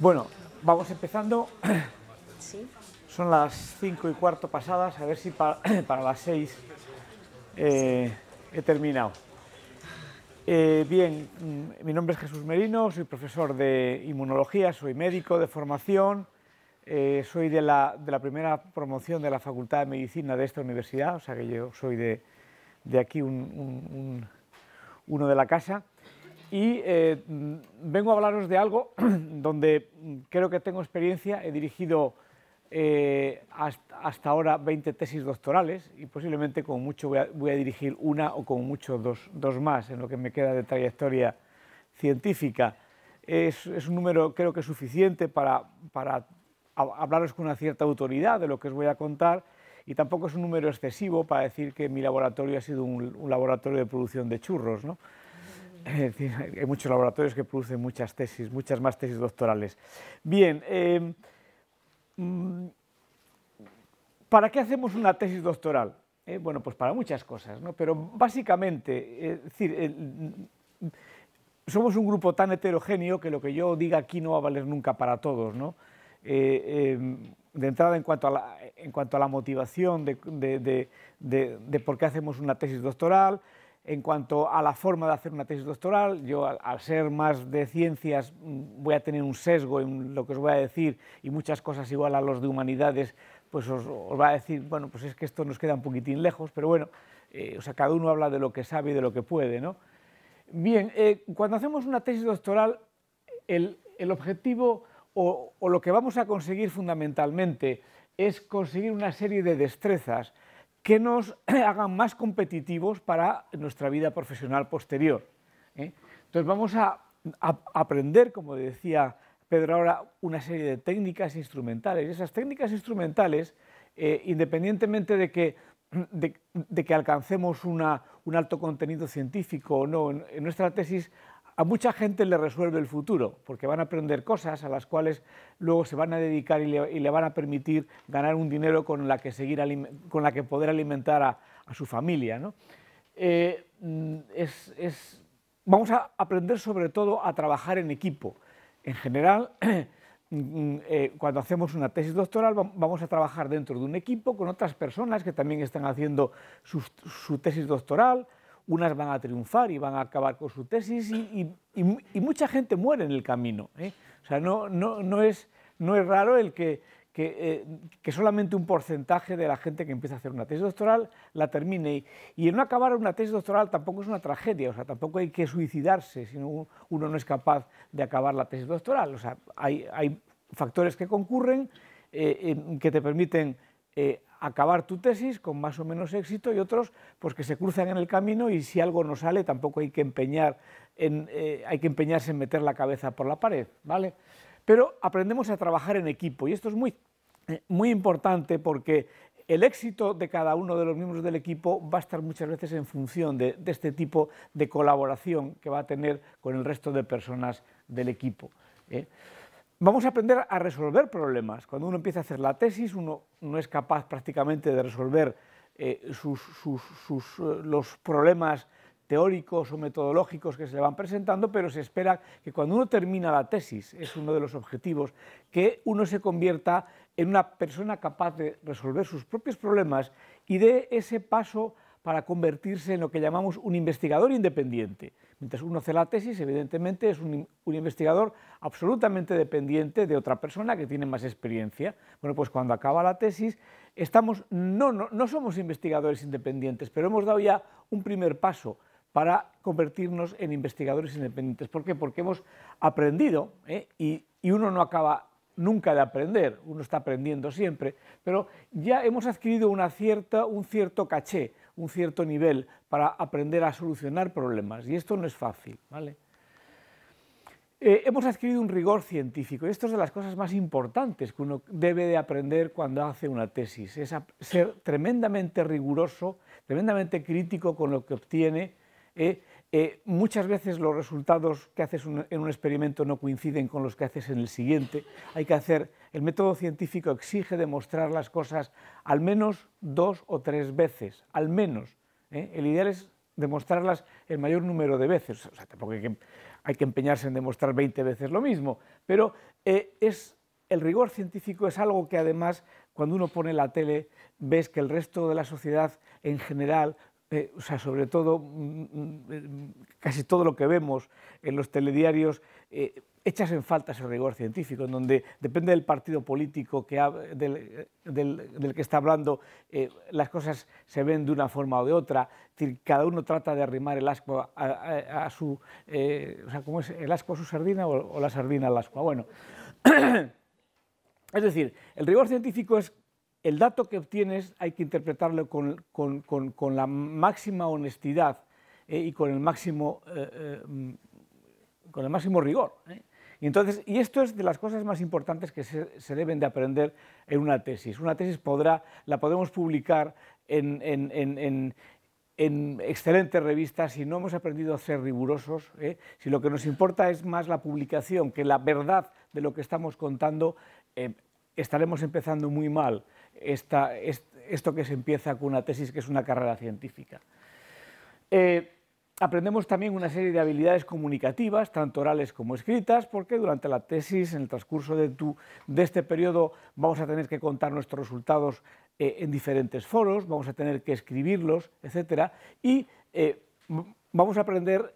Bueno, vamos empezando. Son las cinco y cuarto pasadas, a ver si para, las seis eh, he terminado. Eh, bien, mm, mi nombre es Jesús Merino, soy profesor de inmunología, soy médico de formación, eh, soy de la, primera promoción de la Facultad de Medicina de esta universidad, o sea que yo soy de, aquí uno de la casa y eh, vengo a hablaros de algo donde creo que tengo experiencia, he dirigido eh, hasta, ahora 20 tesis doctorales y posiblemente con mucho voy a, dirigir una o con mucho dos, más en lo que me queda de trayectoria científica. Es, un número creo que suficiente para, hablaros con una cierta autoridad de lo que os voy a contar y tampoco es un número excesivo para decir que mi laboratorio ha sido un, un laboratorio de producción de churros. ¿no? hay muchos laboratorios que producen muchas tesis, muchas más tesis doctorales. Bien, em, mm, ¿para qué hacemos una tesis doctoral? Eh, bueno, pues para muchas cosas, Pero básicamente, eh, es decir, mm, somos un grupo tan heterogéneo que lo que yo diga aquí no va a valer nunca para todos, eh, em, de entrada, en cuanto a la, motivación de, por qué hacemos una tesis doctoral, en cuanto a la forma de hacer una tesis doctoral, yo al, ser más de ciencias mm, voy a tener un sesgo en lo que os voy a decir y muchas cosas igual a los de humanidades, pues os, os va a decir, bueno, pues es que esto nos queda un poquitín lejos, pero bueno, eh, o sea, cada uno habla de lo que sabe y de lo que puede, ¿no? Bien, eh, cuando hacemos una tesis doctoral, el, objetivo o lo que vamos a conseguir fundamentalmente es conseguir una serie de destrezas, que nos hagan más competitivos para nuestra vida profesional posterior. ¿eh? Entonces vamos a, aprender, como decía Pedro ahora, una serie de técnicas instrumentales. Esas técnicas instrumentales, eh, independientemente de que, alcancemos un alto contenido científico o no en nuestra tesis, a mucha gente le resuelve el futuro, porque van a aprender cosas a las cuales luego se van a dedicar y le, van a permitir ganar un dinero con la que, poder alimentar a, su familia. Eh, mm, vamos a aprender sobre todo a trabajar en equipo. En general, mm, mm, eh, cuando hacemos una tesis doctoral vamos a trabajar dentro de un equipo con otras personas que también están haciendo su tesis doctoral unas van a triunfar y van a acabar con su tesis y, mucha gente muere en el camino. ¿eh? O sea, no, no, es, no es raro el que, eh, que, solamente un porcentaje de la gente que empieza a hacer una tesis doctoral la termine. Y, el no acabar una tesis doctoral tampoco es una tragedia, o sea, tampoco hay que suicidarse si uno no es capaz de acabar la tesis doctoral. O sea, hay, factores que concurren eh, que te permiten acabar tu tesis con más o menos éxito y otros pues que se cruzan en el camino y si algo no sale tampoco hay que empeñar eh, hay que empeñarse en meter la cabeza por la pared, ¿vale? Pero aprendemos a trabajar en equipo y esto es muy, eh, muy importante porque el éxito de cada uno de los miembros del equipo va a estar muchas veces en función de, este tipo de colaboración que va a tener con el resto de personas del equipo. ¿eh? Vamos a aprender a resolver problemas. Cuando uno empieza a hacer la tesis, uno no es capaz prácticamente de resolver eh, eh, los problemas teóricos o metodológicos que se le van presentando, pero se espera que cuando uno termina la tesis, es uno de los objetivos, que uno se convierta en una persona capaz de resolver sus propios problemas y de ese paso para convertirse en lo que llamamos un investigador independiente. Mientras uno hace la tesis, evidentemente es un, investigador absolutamente dependiente de otra persona que tiene más experiencia. Bueno, pues cuando acaba la tesis, estamos, no, no, somos investigadores independientes, pero hemos dado ya un primer paso para convertirnos en investigadores independientes. ¿Por qué? Porque hemos aprendido ¿eh? y, y uno no acaba nunca de aprender, uno está aprendiendo siempre, pero ya hemos adquirido una cierta, un cierto caché, un cierto nivel para aprender a solucionar problemas, y esto no es fácil. ¿vale? Eh, hemos adquirido un rigor científico, y esto es de las cosas más importantes que uno debe de aprender cuando hace una tesis, es ser tremendamente riguroso, tremendamente crítico con lo que obtiene, eh, eh, muchas veces los resultados que haces en un experimento no coinciden con los que haces en el siguiente. Hay que hacer, el método científico exige demostrar las cosas al menos dos o tres veces, al menos. ¿eh? El ideal es demostrarlas el mayor número de veces. O hay que, empeñarse en demostrar 20 veces lo mismo, pero eh, es, el rigor científico es algo que además cuando uno pone la tele ves que el resto de la sociedad en general eh, o sea, sobre todo, mm, mm, eh, casi todo lo que vemos en los telediarios, hechas eh, echas en falta ese rigor científico, en donde depende del partido político que del, que está hablando, las cosas se ven de una forma o de otra, cada uno trata de arrimar el asco a, su, ¿El asco a su sardina o, la sardina al asco? Ah, bueno, es decir, el rigor científico es el dato que obtienes hay que interpretarlo con, la máxima honestidad eh, y con el máximo, eh, eh, con el máximo rigor. Y, entonces, y esto es de las cosas más importantes que se, deben de aprender en una tesis. Una tesis podrá, la podemos publicar en, en excelentes revistas si no hemos aprendido a ser rigurosos, si lo que nos importa es más la publicación que la verdad de lo que estamos contando, estaremos empezando muy mal esto que se empieza con una tesis que es una carrera científica. Eh, aprendemos también una serie de habilidades comunicativas, tanto orales como escritas, porque durante la tesis, en el transcurso de, tu, de este periodo, vamos a tener que contar nuestros resultados eh, en diferentes foros, vamos a tener que escribirlos, etc. Y eh, vamos a aprender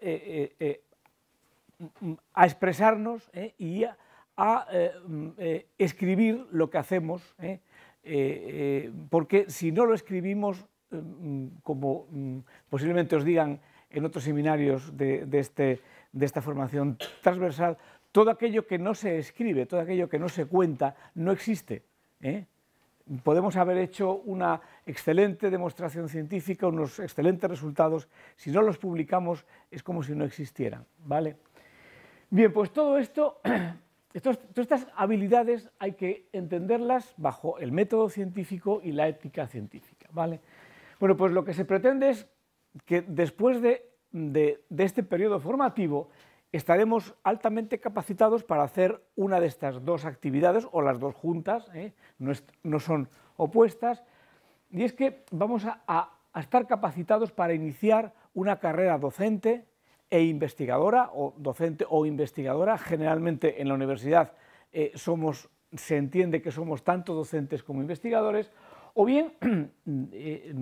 a expresarnos y a a eh, mm, eh, escribir lo que hacemos, ¿eh? porque si no lo escribimos, mm, como mm, posiblemente os digan en otros seminarios de, de, este, de esta formación transversal, todo aquello que no se escribe, todo aquello que no se cuenta, no existe. Podemos haber hecho una excelente demostración científica, unos excelentes resultados, si no los publicamos es como si no existieran. ¿vale? Bien, pues todo esto todas estas habilidades hay que entenderlas bajo el método científico y la ética científica. ¿vale? Bueno, pues lo que se pretende es que después de, este periodo formativo estaremos altamente capacitados para hacer una de estas dos actividades o las dos juntas, ¿eh? no, son opuestas, y es que vamos a estar capacitados para iniciar una carrera docente e investigadora, o docente o investigadora. Generalmente en la universidad eh, somos, se entiende que somos tanto docentes como investigadores, o bien eh,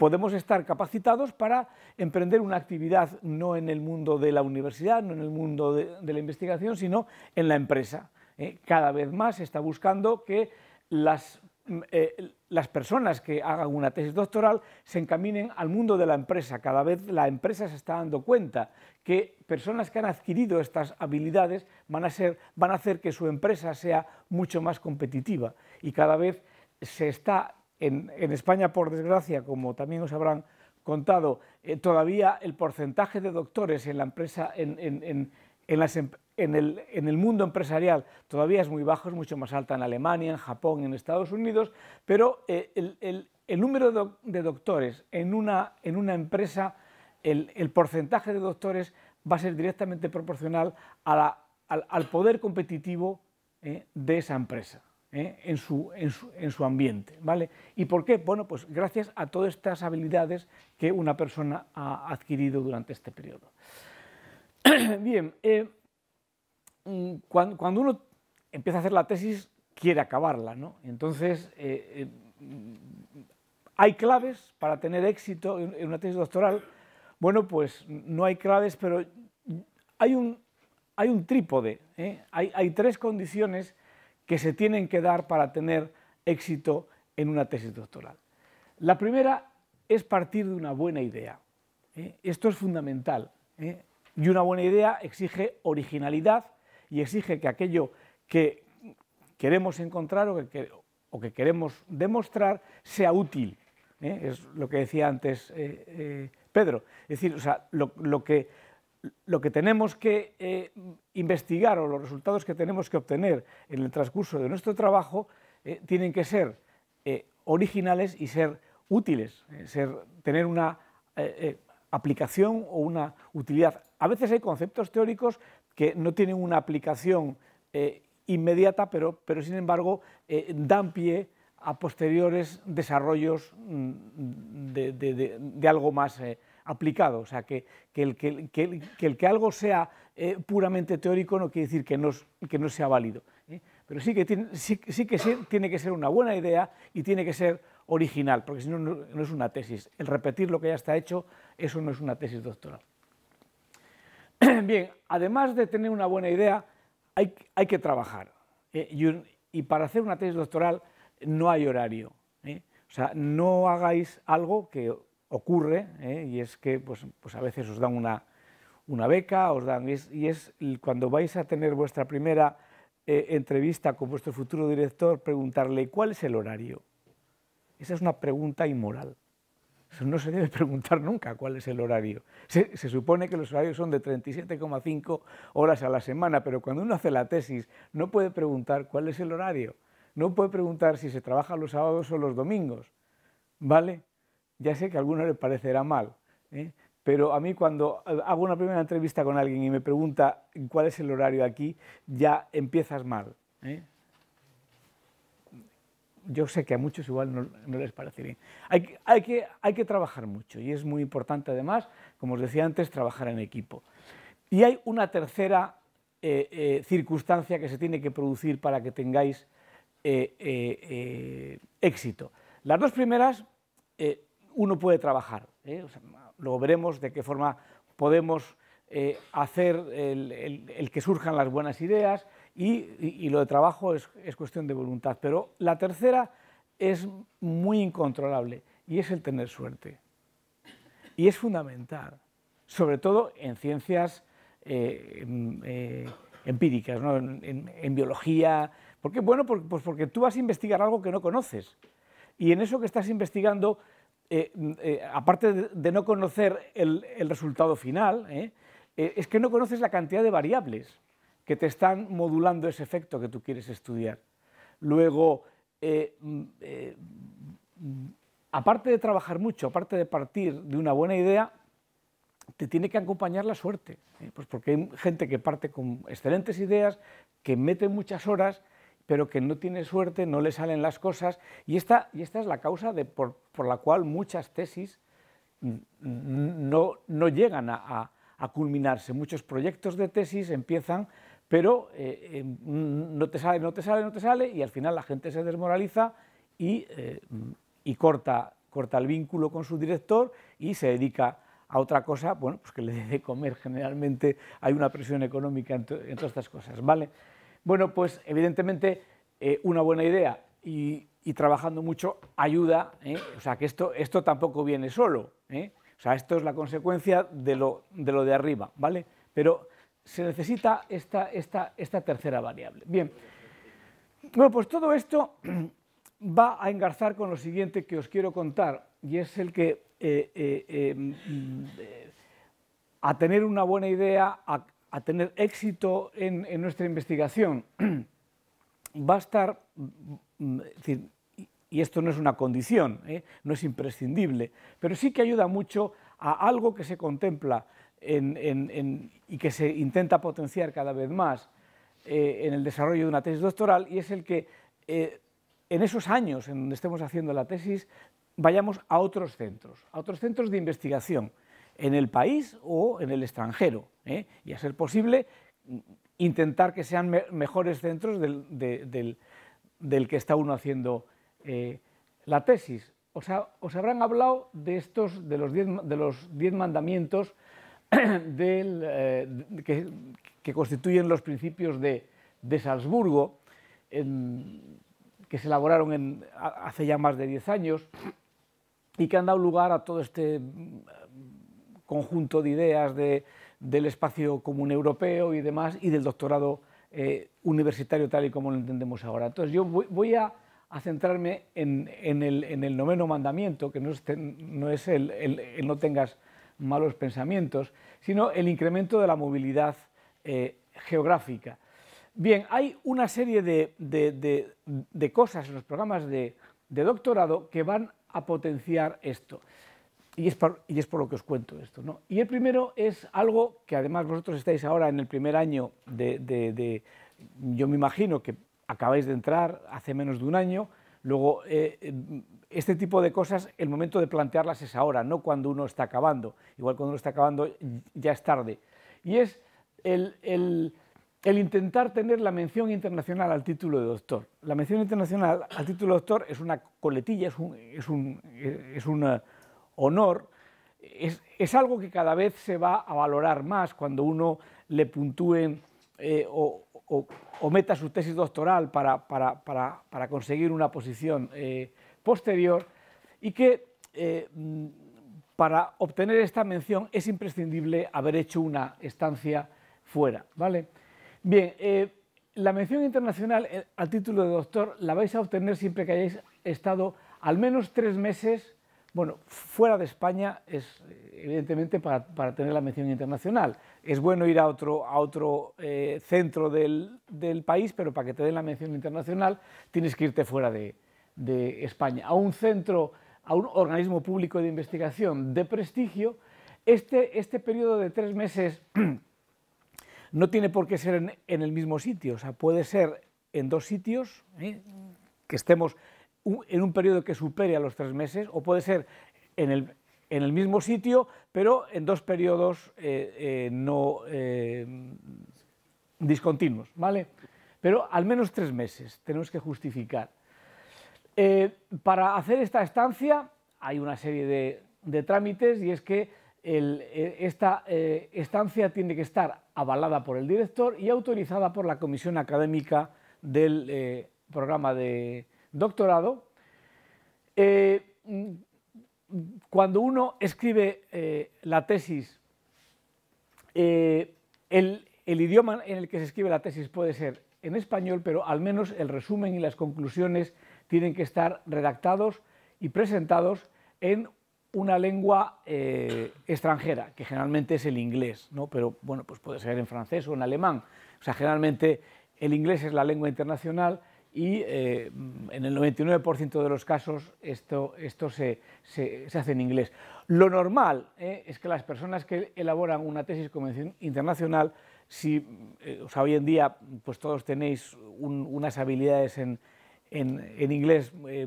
podemos estar capacitados para emprender una actividad no en el mundo de la universidad, no en el mundo de, la investigación, sino en la empresa. Eh. cada vez más se está buscando que las Mm, eh, las personas que hagan una tesis doctoral se encaminen al mundo de la empresa. Cada vez la empresa se está dando cuenta que personas que han adquirido estas habilidades van a, ser, van a hacer que su empresa sea mucho más competitiva y cada vez se está, en, España por desgracia, como también os habrán contado, eh, todavía el porcentaje de doctores en la empresa, en las empresas, en el, mundo empresarial todavía es muy bajo, es mucho más alta en Alemania, en Japón, en Estados Unidos, pero eh, el, número de, doctores en una, en una empresa, el, porcentaje de doctores va a ser directamente proporcional al, poder competitivo eh, de esa empresa. Eh, en, su, en, su, ambiente. ¿vale? ¿Y por qué? Bueno, pues gracias a todas estas habilidades que una persona ha adquirido durante este periodo. Bien, Mm, cuando, uno empieza a hacer la tesis, quiere acabarla, ¿no? Entonces, eh, eh, ¿hay claves para tener éxito en una tesis doctoral? Bueno, pues no hay claves, pero hay un, trípode, ¿eh? hay, tres condiciones que se tienen que dar para tener éxito en una tesis doctoral. La primera es partir de una buena idea. Esto es fundamental. Y una buena idea exige originalidad y exige que aquello que queremos encontrar o que, que queremos demostrar sea útil. ¿eh? Es lo que decía antes eh, eh, Pedro. Es decir, o sea, lo, que, lo que tenemos que investigar o los resultados que tenemos que obtener en el transcurso de nuestro trabajo tienen que ser originales y ser útiles, ser, tener una aplicación o una utilidad. A veces hay conceptos teóricos que no tienen una aplicación eh, inmediata, pero, sin embargo eh, dan pie a posteriores desarrollos mm, de, algo más eh, aplicado. O sea, que, el, que, algo sea puramente teórico no quiere decir que no, que no sea válido. Pero sí que, tiene, sí, que ser, tiene que ser una buena idea y tiene que ser original, porque si no, no es una tesis. El repetir lo que ya está hecho, eso no es una tesis doctoral. Bien, además de tener una buena idea, hay, que trabajar. Eh, y, para hacer una tesis doctoral no hay horario. ¿eh? O sea, no hagáis algo que ocurre, ¿eh? y es que pues, pues, a veces os dan una, beca, os dan, y es, cuando vais a tener vuestra primera entrevista con vuestro futuro director, preguntarle cuál es el horario. Esa es una pregunta inmoral no se debe preguntar nunca cuál es el horario. Se, supone que los horarios son de 37,5 horas a la semana, pero cuando uno hace la tesis no puede preguntar cuál es el horario, no puede preguntar si se trabaja los sábados o los domingos, ¿vale? Ya sé que a algunos le parecerá mal, ¿eh? pero a mí cuando eh, hago una primera entrevista con alguien y me pregunta cuál es el horario aquí, ya empiezas mal. ¿eh? yo sé que a muchos igual no, les parece bien. Hay, hay, que, trabajar mucho y es muy importante además, como os decía antes, trabajar en equipo. Y hay una tercera eh, eh, circunstancia que se tiene que producir para que tengáis eh, éxito. Las dos primeras uno puede trabajar. luego veremos de qué forma podemos hacer el que surjan las buenas ideas, y, lo de trabajo es, cuestión de voluntad. Pero la tercera es muy incontrolable y es el tener suerte. Y es fundamental, sobre todo en ciencias eh, eh, empíricas, ¿no? en, biología. ¿Por qué? Bueno, pues porque tú vas a investigar algo que no conoces. Y en eso que estás investigando, eh, aparte de, no conocer el resultado final, es que no conoces la cantidad de variables que te están modulando ese efecto que tú quieres estudiar. Luego, eh, mm, eh, mm, aparte de trabajar mucho, aparte de partir de una buena idea, te tiene que acompañar la suerte, ¿eh? pues porque hay gente que parte con excelentes ideas, que mete muchas horas, pero que no tiene suerte, no le salen las cosas, y esta, y esta es la causa por, la cual muchas tesis mm, no, llegan a culminarse. Muchos proyectos de tesis empiezan pero eh, em, mm, no te sale, no te sale, no te sale, y al final la gente se desmoraliza eh, y, corta, corta el vínculo con su director y se dedica a otra cosa, bueno, pues que le dé de comer, generalmente hay una presión económica en, todas estas cosas, ¿vale? Bueno, pues evidentemente eh, una buena idea y, trabajando mucho ayuda, o sea, que esto, esto tampoco viene solo, o sea, esto es la consecuencia de lo de, lo de arriba, ¿vale? Pero se necesita esta, esta, tercera variable. Bien, bueno, pues todo esto va a engarzar con lo siguiente que os quiero contar, y es el que eh, eh, em, eh, a tener una buena idea, a, tener éxito en, nuestra investigación, va a estar, mm, mm, y esto no es una condición, no es imprescindible, pero sí que ayuda mucho a algo que se contempla y que se intenta potenciar cada vez más eh, en el desarrollo de una tesis doctoral y es el que eh, en esos años en donde estemos haciendo la tesis vayamos a otros centros, a otros centros de investigación en el país o en el extranjero ¿eh? y a ser posible intentar que sean mejores centros del, que está uno haciendo la tesis. Os, os habrán hablado de estos, de los diez, de los diez mandamientos Eh, que, constituyen los principios de, Salzburgo, que se elaboraron en, hace ya más de 10 años y que han dado lugar a todo este eh, conjunto de ideas del espacio común europeo y demás, y del doctorado eh, universitario tal y como lo entendemos ahora. Entonces yo voy, a, centrarme en, el, noveno mandamiento, que no es, el no tengas malos pensamientos, sino el incremento de la movilidad eh, geográfica. Bien, hay una serie de, cosas en los programas de, doctorado que van a potenciar esto. Y es, por, y es por lo que os cuento esto. ¿no? Y el primero es algo que además vosotros estáis ahora en el primer año de, yo me imagino que acabáis de entrar hace menos de un año, Luego, eh, em, este tipo de cosas, el momento de plantearlas es ahora, no cuando uno está acabando. Igual cuando uno está acabando ya es tarde. Y es el, intentar tener la mención internacional al título de doctor. La mención internacional al título de doctor es una coletilla, es un, es un, eh, honor, es, algo que cada vez se va a valorar más cuando uno le puntúe eh, o, o, meta su tesis doctoral para, para, para, para conseguir una posición eh, posterior y que eh, para obtener esta mención es imprescindible haber hecho una estancia fuera. ¿vale? Bien, eh, la mención internacional al título de doctor la vais a obtener siempre que hayáis estado al menos tres meses, bueno, fuera de España es evidentemente para, para tener la mención internacional es bueno ir a otro, a otro eh, centro del, país, pero para que te den la mención internacional tienes que irte fuera de, España. A un centro, a un organismo público de investigación de prestigio, este, este periodo de tres meses no tiene por qué ser en, el mismo sitio, o sea, puede ser en dos sitios, ¿eh? que estemos en un periodo que supere a los tres meses, o puede ser en el, en el mismo sitio, pero en dos periodos eh, eh, no eh, discontinuos, ¿vale? Pero al menos tres meses tenemos que justificar. para hacer esta estancia hay una serie de, trámites y es que e, esta estancia tiene que estar avalada por el director y autorizada por la comisión académica del programa de doctorado cuando uno escribe eh, la tesis, eh, el, idioma en el que se escribe la tesis puede ser en español, pero al menos el resumen y las conclusiones tienen que estar redactados y presentados en una lengua eh, extranjera, que generalmente es el inglés, ¿no? pero bueno, pues puede ser en francés o en alemán. O sea, generalmente el inglés es la lengua internacional y eh, en el 99% de los casos esto, esto se, se, hace en inglés. Lo normal eh, es que las personas que elaboran una tesis convención internacional, si eh, hoy en día pues todos tenéis unas habilidades en, en, inglés muy,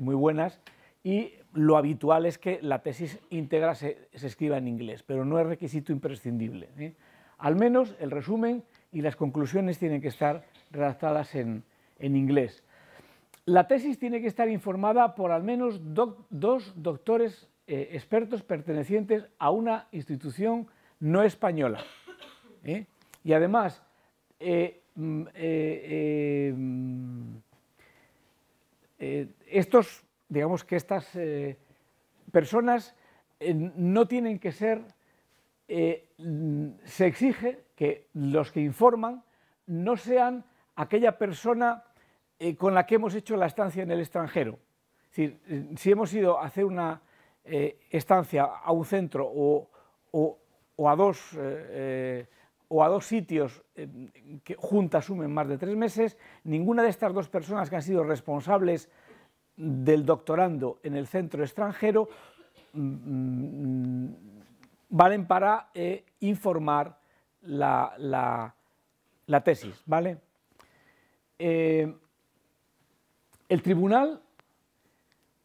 muy buenas, y lo habitual es que la tesis íntegra se, se escriba en inglés, pero no es requisito imprescindible. Al menos el resumen y las conclusiones tienen que estar redactadas en, en inglés. La tesis tiene que estar informada por al menos dos doctores eh, expertos pertenecientes a una institución no española. ¿eh? Y además, eh, mm, mm, estos, digamos que estas personas no tienen que ser, mm, se exige que los que informan no sean aquella persona eh, con la que hemos hecho la estancia en el extranjero. Es decir, eh, si hemos ido a hacer una eh, estancia a un centro o, a, dos, dos sitios que juntas sumen más de tres meses, ninguna de estas dos personas que han sido responsables del doctorando en el centro extranjero mm, mm, valen para informar la, tesis, ¿vale? El tribunal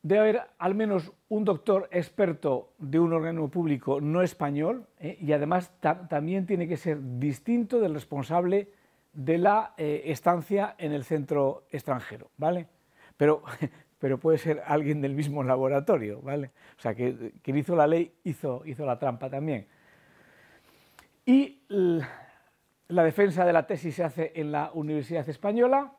debe haber al menos un doctor experto de un órgano público no español eh, y además también tiene que ser distinto del responsable de la eh, estancia en el centro extranjero, ¿vale? Pero, pero puede ser alguien del mismo laboratorio, ¿vale? O sea, que quien hizo la ley hizo, hizo la trampa también. Y la defensa de la tesis se hace en la Universidad Española,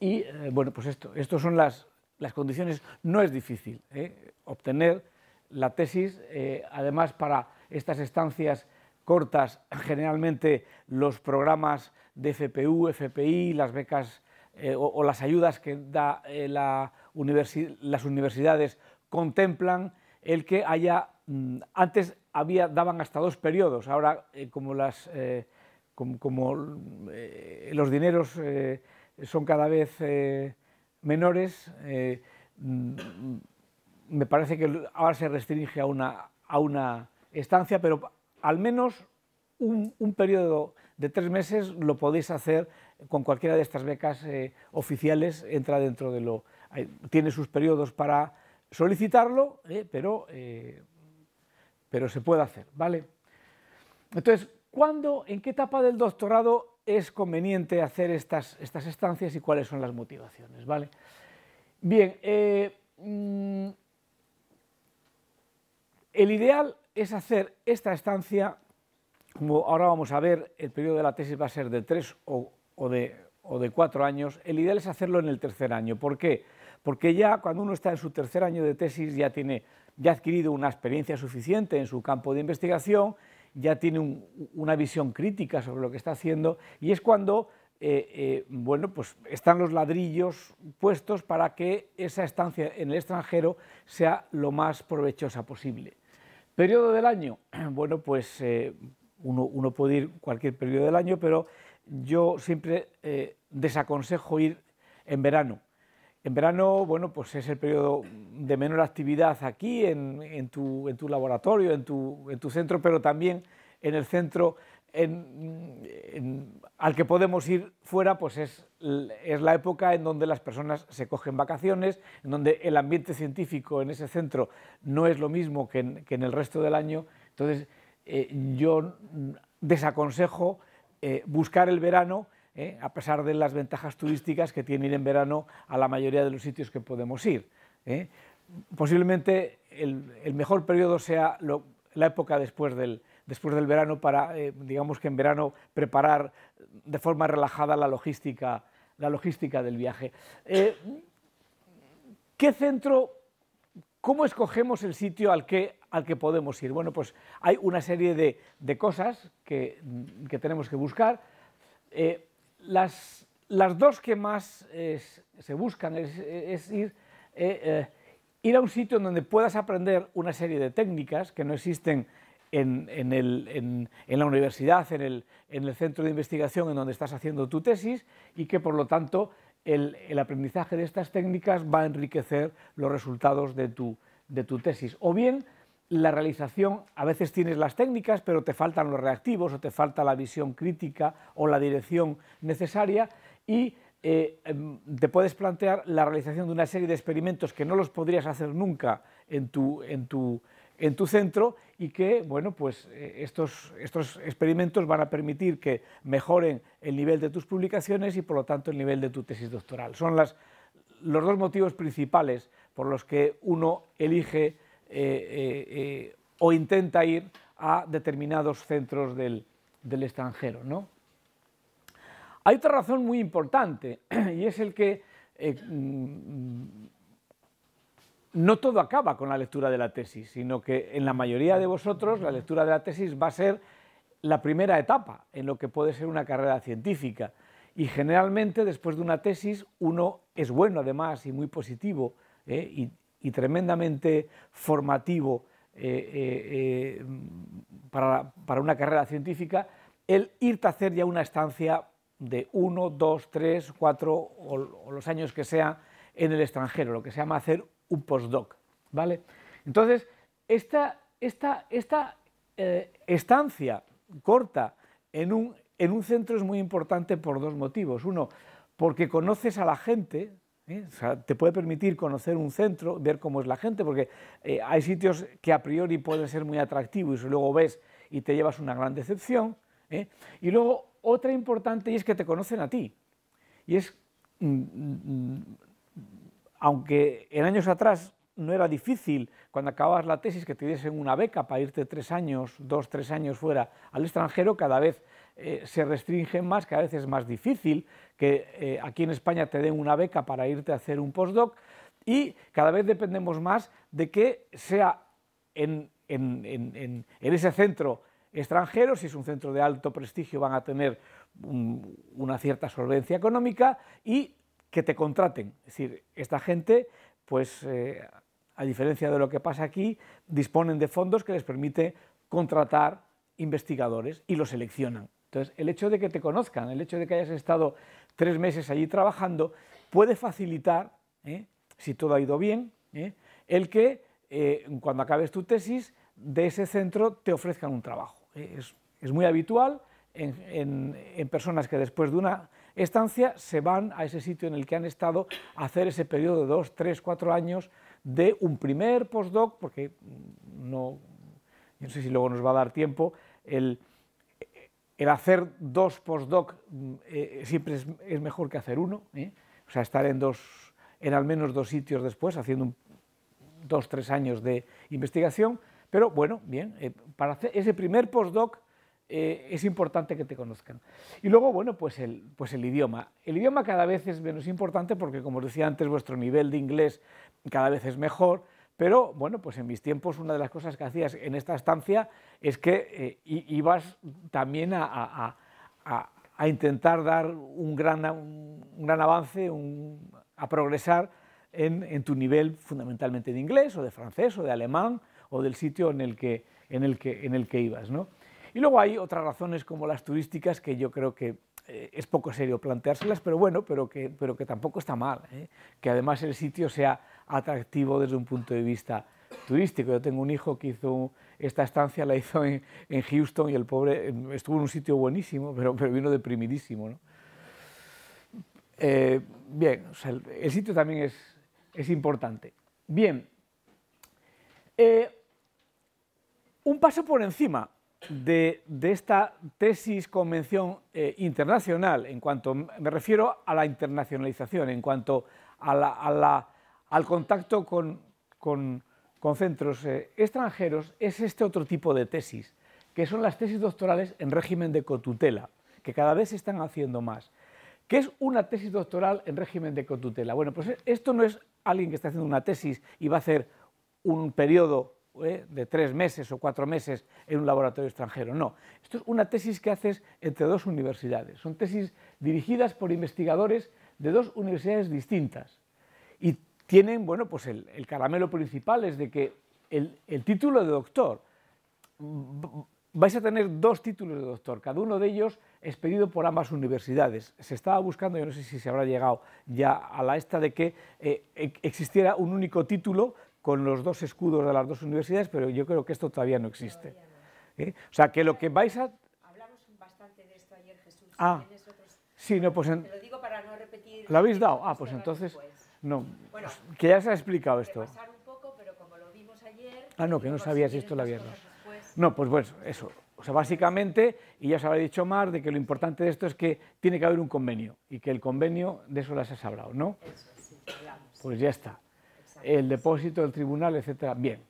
y eh, bueno, pues esto, estas son las, condiciones. No es difícil eh, obtener la tesis, eh, además para estas estancias cortas, generalmente los programas de FPU, FPI, las becas o, las ayudas que da la las universidades contemplan el que haya, mm, antes había, daban hasta dos periodos, ahora como, las, como los dineros son cada vez eh, menores. Eh, mm, me parece que ahora se restringe a una, a una estancia, pero al menos un, periodo de tres meses lo podéis hacer con cualquiera de estas becas eh, oficiales, entra dentro de lo... Tiene sus periodos para solicitarlo, pero, pero se puede hacer, ¿vale? Entonces, ¿cuándo, en qué etapa del doctorado es conveniente hacer estas, estancias y cuáles son las motivaciones, ¿vale? Bien, eh, mm, el ideal es hacer esta estancia, como ahora vamos a ver, el periodo de la tesis va a ser de tres o, de, cuatro años, el ideal es hacerlo en el tercer año. ¿Por qué? Porque ya cuando uno está en su tercer año de tesis ya tiene ya ha adquirido una experiencia suficiente en su campo de investigación ya tiene una visión crítica sobre lo que está haciendo y es cuando eh, eh, bueno, pues están los ladrillos puestos para que esa estancia en el extranjero sea lo más provechosa posible. Periodo del año, bueno, pues eh, uno, puede ir cualquier periodo del año, pero yo siempre desaconsejo ir en verano. En verano, bueno, pues es el periodo de menor actividad aquí en, tu, laboratorio, en tu, centro, pero también en el centro al que podemos ir fuera, pues es, la época en donde las personas se cogen vacaciones, en donde el ambiente científico en ese centro no es lo mismo que en, el resto del año. Entonces, eh, yo desaconsejo eh, buscar el verano ¿eh? a pesar de las ventajas turísticas que tiene ir en verano a la mayoría de los sitios que podemos ir. ¿eh? Posiblemente el, mejor periodo sea la época después del, después del verano para, eh, digamos que en verano, preparar de forma relajada la logística, la logística del viaje. ¿Qué centro, cómo escogemos el sitio al que, al que podemos ir? Bueno, pues hay una serie de, cosas que, tenemos que buscar las, dos que más se buscan es, eh, eh, ir, a un sitio en donde puedas aprender una serie de técnicas que no existen en, la universidad, en el, centro de investigación en donde estás haciendo tu tesis y que por lo tanto el, aprendizaje de estas técnicas va a enriquecer los resultados de tu, de tu tesis. O bien la realización, a veces tienes las técnicas, pero te faltan los reactivos o te falta la visión crítica o la dirección necesaria y eh, em, te puedes plantear la realización de una serie de experimentos que no los podrías hacer nunca en tu, centro y que, bueno, pues eh, estos, experimentos van a permitir que mejoren el nivel de tus publicaciones y, por lo tanto, el nivel de tu tesis doctoral. Son las, los dos motivos principales por los que uno elige eh, eh, eh, o intenta ir a determinados centros del, extranjero. ¿no? Hay otra razón muy importante y es el que mm, no todo acaba con la lectura de la tesis, sino que en la mayoría de vosotros la lectura de la tesis va a ser la primera etapa en lo que puede ser una carrera científica. Y generalmente después de una tesis uno es bueno además y muy positivo y y tremendamente formativo eh, eh, eh, para, una carrera científica el irte a hacer ya una estancia de uno, dos, tres, cuatro o, los años que sea en el extranjero, lo que se llama hacer un postdoc. ¿vale? Entonces, esta, esta estancia corta en un, en un centro es muy importante por dos motivos. Uno, porque conoces a la gente, ¿eh? te puede permitir conocer un centro, ver cómo es la gente, porque eh, hay sitios que a priori pueden ser muy atractivos y luego ves y te llevas una gran decepción. ¿eh? Y luego otra importante y es que te conocen a ti. Y es, mm, mm, mm, aunque en años atrás no era difícil cuando acababas la tesis que te diesen una beca para irte tres años, dos, tres años fuera al extranjero, cada vez eh, se restringen más, cada vez es más difícil que eh, aquí en España te den una beca para irte a hacer un postdoc y cada vez dependemos más de que sea en, ese centro extranjero, si es un centro de alto prestigio van a tener una cierta solvencia económica y que te contraten. Es decir, esta gente, pues eh, a diferencia de lo que pasa aquí, disponen de fondos que les permite contratar investigadores y los seleccionan. Entonces, el hecho de que te conozcan, el hecho de que hayas estado tres meses allí trabajando, puede facilitar, ¿eh? si todo ha ido bien, ¿eh? el que eh, cuando acabes tu tesis de ese centro te ofrezcan un trabajo. Es, muy habitual en, personas que después de una estancia se van a ese sitio en el que han estado a hacer ese periodo de dos, tres, cuatro años de un primer postdoc, porque no, no sé si luego nos va a dar tiempo, el, el hacer dos postdoc mm, eh, siempre es, mejor que hacer uno, ¿eh? o sea, estar en, dos, en al menos dos sitios después, haciendo dos, tres años de investigación, pero bueno, bien, eh, para hacer ese primer postdoc es importante que te conozcan. Y luego, bueno, pues el, pues el idioma. El idioma cada vez es menos importante porque, como decía antes, vuestro nivel de inglés cada vez es mejor, pero bueno, pues en mis tiempos una de las cosas que hacías en esta estancia es que eh, ibas también a, intentar dar un gran, un, avance, a progresar en, tu nivel fundamentalmente de inglés o de francés o de alemán o del sitio en el que, en el que, en el que ibas. ¿no? Y luego hay otras razones como las turísticas que yo creo que eh, es poco serio planteárselas, pero bueno, pero que, pero que tampoco está mal, ¿eh? que además el sitio sea atractivo desde un punto de vista turístico. Yo tengo un hijo que hizo esta estancia, la hizo en, en Houston y el pobre em, estuvo en un sitio buenísimo, pero, pero vino deprimidísimo. ¿no? Eh, bien, el, sitio también es, es importante. Bien, eh, un paso por encima de, de esta tesis convención eh, internacional, en cuanto me refiero a la internacionalización, en cuanto a la al contacto con, centros eh, extranjeros es este otro tipo de tesis, que son las tesis doctorales en régimen de cotutela, que cada vez se están haciendo más. ¿Qué es una tesis doctoral en régimen de cotutela? Bueno, pues eh, esto no es alguien que está haciendo una tesis y va a hacer un periodo eh, de tres meses o cuatro meses en un laboratorio extranjero. No, esto es una tesis que haces entre dos universidades. Son tesis dirigidas por investigadores de dos universidades distintas. Y tienen, bueno, pues el, el caramelo principal es de que el, título de doctor, vais a tener dos títulos de doctor, cada uno de ellos es pedido por ambas universidades. Se estaba buscando, yo no sé si se habrá llegado ya a la esta de que eh, existiera un único título con los dos escudos de las dos universidades, pero yo creo que esto todavía no existe. ¿Eh? O sea, que lo que vais a... Hablamos bastante de esto ayer, Jesús. Ah, otros... sí, no, pues... Te lo digo para no repetir... ¿Lo habéis dado? Ah, pues entonces... No, bueno, que ya se ha explicado esto. Un poco, pero como lo vimos ayer, ah, no, que no sabías esto la viernes. No, pues bueno, eso. O sea, básicamente, y ya os habrá dicho más de que lo importante de esto es que tiene que haber un convenio y que el convenio, de eso las has hablado, ¿no? Eso, sí, hablamos. Pues ya está. el depósito, del tribunal, etcétera. Bien.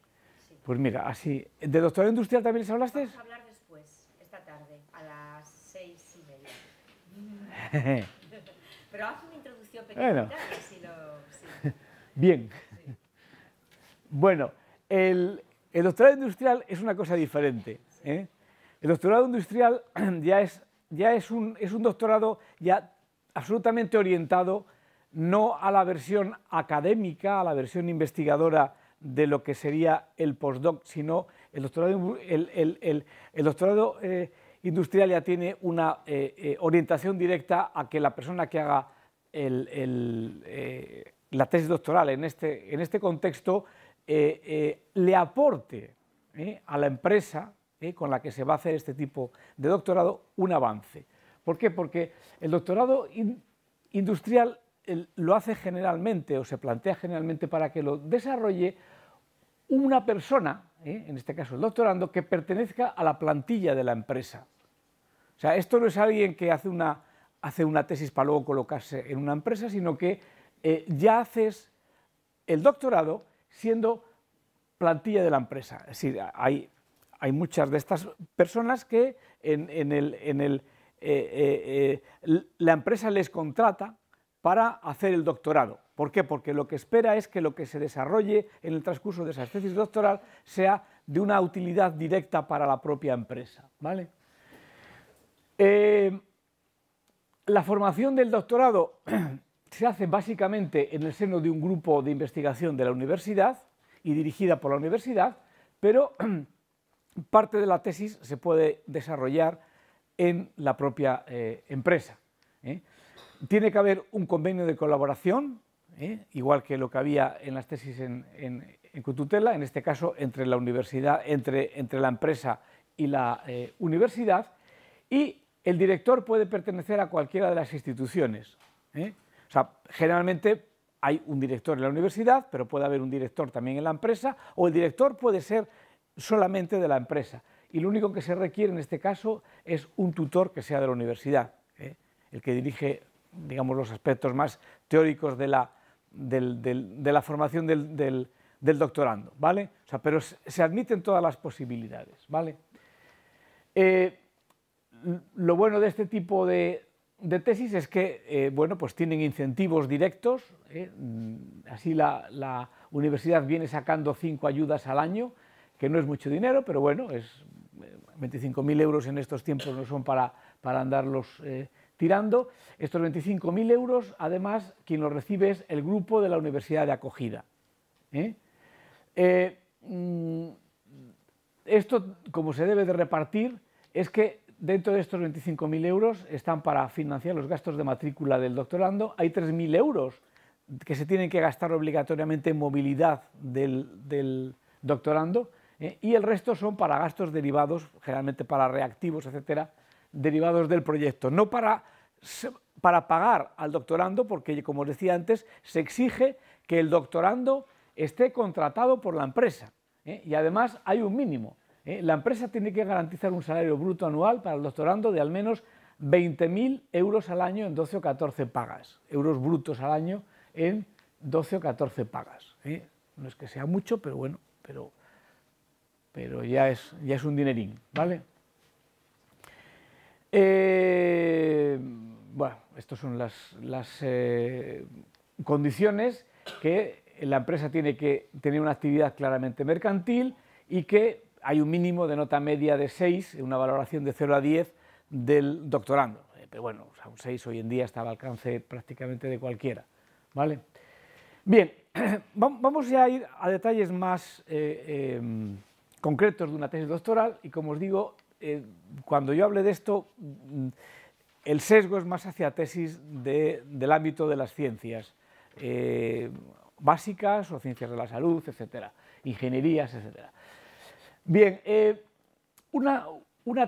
Pues mira, así. ¿De doctorado industrial también les hablaste? Vamos a hablar después, esta tarde, a las seis y media. pero haz una introducción pequeña, Bien. Bueno, el, doctorado industrial es una cosa diferente. ¿eh? El doctorado industrial ya es, ya es, un, es un doctorado ya absolutamente orientado no a la versión académica, a la versión investigadora de lo que sería el postdoc, sino el doctorado, el, el, doctorado eh, industrial ya tiene una eh, orientación directa a que la persona que haga el, la tesis doctoral en este, en este contexto eh, eh, le aporte eh, a la empresa con la que se va a hacer este tipo de doctorado un avance. ¿Por qué? Porque el doctorado industrial lo hace generalmente o se plantea generalmente para que lo desarrolle una persona, en este caso el doctorando, que pertenezca a la plantilla de la empresa. O sea, esto no es alguien que hace una, hace una tesis para luego colocarse en una empresa, sino que eh, ya haces el doctorado siendo plantilla de la empresa. Es decir, hay, muchas de estas personas que eh, eh, la empresa les contrata para hacer el doctorado. ¿Por qué? Porque lo que espera es que lo que se desarrolle en el transcurso de esa tesis doctoral sea de una utilidad directa para la propia empresa. ¿vale? la formación del doctorado se hace básicamente en el seno de un grupo de investigación de la universidad y dirigida por la universidad, pero parte de la tesis se puede desarrollar en la propia eh, empresa. ¿eh? Tiene que haber un convenio de colaboración, ¿eh? igual que lo que había en las tesis en, en Cututela, en este caso entre la universidad, entre, la empresa y la universidad, y el director puede pertenecer a cualquiera de las instituciones. O sea, generalmente hay un director en la universidad, pero puede haber un director también en la empresa, o el director puede ser solamente de la empresa. Y lo único que se requiere en este caso es un tutor que sea de la universidad, ¿eh? el que dirige digamos, los aspectos más teóricos de la, de la formación del, doctorando. ¿vale? O sea, pero se admiten todas las posibilidades. ¿vale? Eh, lo bueno de este tipo de, de tesis es que, eh, bueno, pues tienen incentivos directos, eh, mm, así la, universidad viene sacando cinco ayudas al año, que no es mucho dinero, pero bueno, es 25.000 eh, euros en estos tiempos no son para, para andarlos tirando. Estos 25.000 euros, además, quien los recibe es el grupo de la universidad de acogida. Mm, esto, como se debe de repartir, es que Dentro de estos 25.000 euros están para financiar los gastos de matrícula del doctorando. Hay 3.000 euros que se tienen que gastar obligatoriamente en movilidad del, doctorando eh, y el resto son para gastos derivados, generalmente para reactivos, etcétera, derivados del proyecto. No para, para pagar al doctorando, porque como os decía antes, se exige que el doctorando esté contratado por la empresa eh, y además hay un mínimo. ¿eh? La empresa tiene que garantizar un salario bruto anual para el doctorando de al menos 20.000 euros al año en 12 o 14 pagas, euros brutos al año en 12 o 14 pagas. ¿eh? No es que sea mucho, pero bueno, pero, pero ya, es, ya es un dinerín, ¿vale? Eh, bueno, estas son las, condiciones que la empresa tiene que tener una actividad claramente mercantil y que hay un mínimo de nota media de 6, una valoración de 0 a 10 del doctorando. Eh, pero bueno, un 6 hoy en día está al alcance prácticamente de cualquiera. ¿vale? Bien, vamos ya a ir a detalles más eh, em, concretos de una tesis doctoral y como os digo, eh, cuando yo hable de esto, mm, el sesgo es más hacia tesis del ámbito de las ciencias básicas o ciencias de la salud, etcétera, ingenierías, etcétera. Bien, eh, una,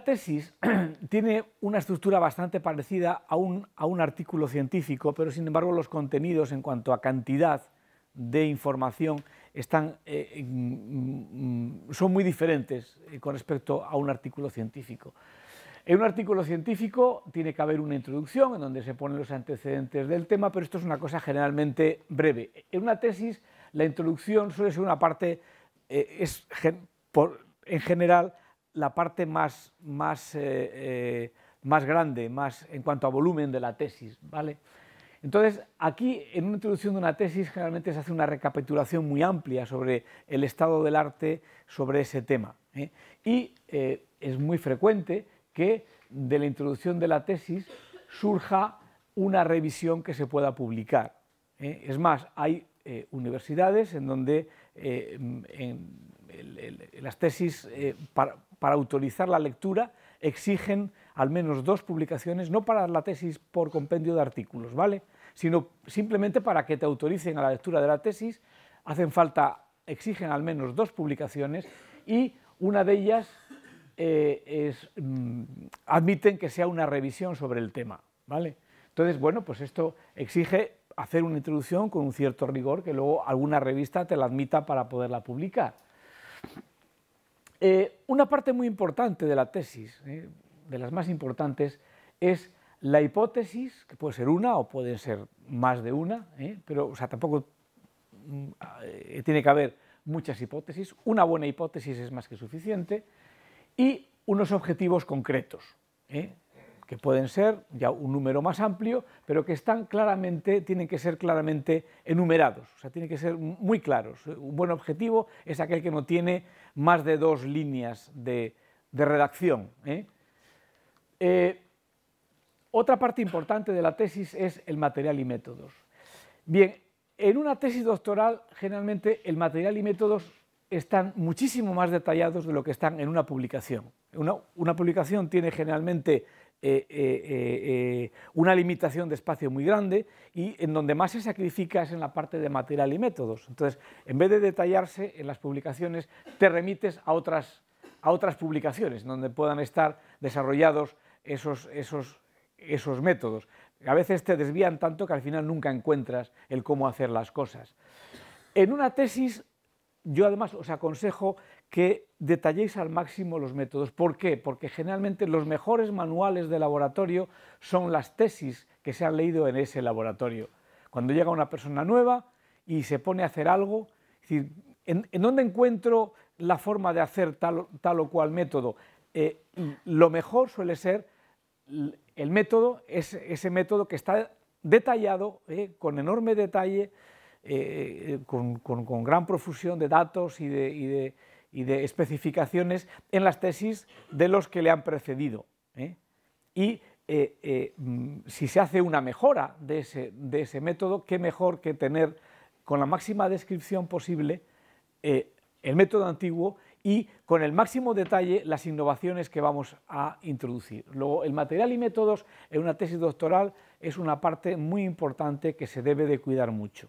tesis tiene una estructura bastante parecida a un, artículo científico, pero sin embargo los contenidos en cuanto a cantidad de información están, eh, mm, mm, son muy diferentes eh, con respecto a un artículo científico. En un artículo científico tiene que haber una introducción en donde se ponen los antecedentes del tema, pero esto es una cosa generalmente breve. En una tesis la introducción suele ser una parte, es, en general, la parte más, más, eh, eh, más grande, más en cuanto a volumen de la tesis, ¿vale? Entonces, aquí, en una introducción de una tesis, generalmente se hace una recapitulación muy amplia sobre el estado del arte, sobre ese tema. ¿eh? Y es muy frecuente que de la introducción de la tesis surja una revisión que se pueda publicar. Es más, hay universidades en donde en, las tesis eh, para, autorizar la lectura exigen al menos dos publicaciones, no para la tesis por compendio de artículos, sino simplemente para que te autoricen a la lectura de la tesis, exigen al menos dos publicaciones y una de ellas eh, mm, admiten que sea una revisión sobre el tema. ¿vale? Entonces, bueno, pues esto exige hacer una introducción con un cierto rigor que luego alguna revista te la admita para poderla publicar. Eh, una parte muy importante de la tesis, eh, de las más importantes, es la hipótesis, que puede ser una o pueden ser más de una, eh, pero sea, tampoco mm, tiene que haber muchas hipótesis. Una buena hipótesis es más que suficiente. Y unos objetivos concretos que pueden ser ya un número más amplio, pero que están claramente, tienen que ser claramente enumerados, o sea, tienen que ser muy claros. Un buen objetivo es aquel que no tiene más de dos líneas de, redacción. ¿eh? Eh, otra parte importante de la tesis es el material y métodos. Bien, en una tesis doctoral generalmente el material y métodos están muchísimo más detallados de lo que están en una publicación. una publicación tiene generalmente eh, eh, eh, una limitación de espacio muy grande y en donde más se sacrifica es en la parte de material y métodos. Entonces, en vez de detallarse en las publicaciones, te remites a otras, a otras publicaciones donde puedan estar desarrollados esos, esos, esos métodos. A veces te desvían tanto que al final nunca encuentras el cómo hacer las cosas. En una tesis, yo además os aconsejo que detalléis al máximo los métodos. ¿Por qué? Porque generalmente los mejores manuales de laboratorio son las tesis que se han leído en ese laboratorio. Cuando llega una persona nueva y se pone a hacer algo, es decir, ¿en, dónde encuentro la forma de hacer tal, o cual método? Eh, lo mejor suele ser el método, es ese método que está detallado, eh, con enorme detalle, eh, con, gran profusión de datos y y de y de especificaciones en las tesis de los que le han precedido. ¿eh? Y eh, eh, mm, si se hace una mejora de ese, de ese, método, qué mejor que tener con la máxima descripción posible el método antiguo y con el máximo detalle las innovaciones que vamos a introducir. Luego, el material y métodos en una tesis doctoral es una parte muy importante que se debe de cuidar mucho.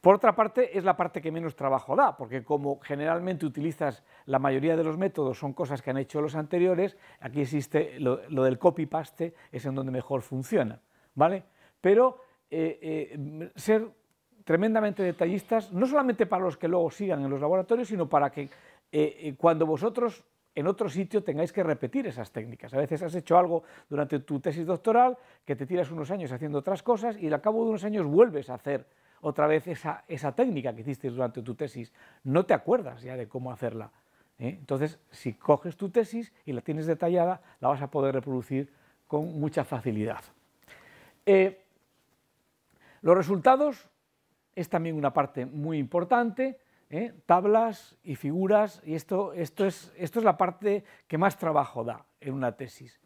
Por otra parte, es la parte que menos trabajo da, porque como generalmente utilizas la mayoría de los métodos, son cosas que han hecho los anteriores, aquí existe lo, del copy-paste, es en donde mejor funciona, ¿vale? Pero eh, eh, ser tremendamente detallistas, no solamente para los que luego sigan en los laboratorios, sino para que eh, cuando vosotros en otro sitio tengáis que repetir esas técnicas. A veces has hecho algo durante tu tesis doctoral, que te tiras unos años haciendo otras cosas y al cabo de unos años vuelves a hacer otra vez esa, técnica que hiciste durante tu tesis, no te acuerdas ya de cómo hacerla. ¿eh? Entonces, si coges tu tesis y la tienes detallada, la vas a poder reproducir con mucha facilidad. Eh, los resultados es también una parte muy importante, ¿eh? tablas y figuras, y esto, esto, es, esto es la parte que más trabajo da en una tesis.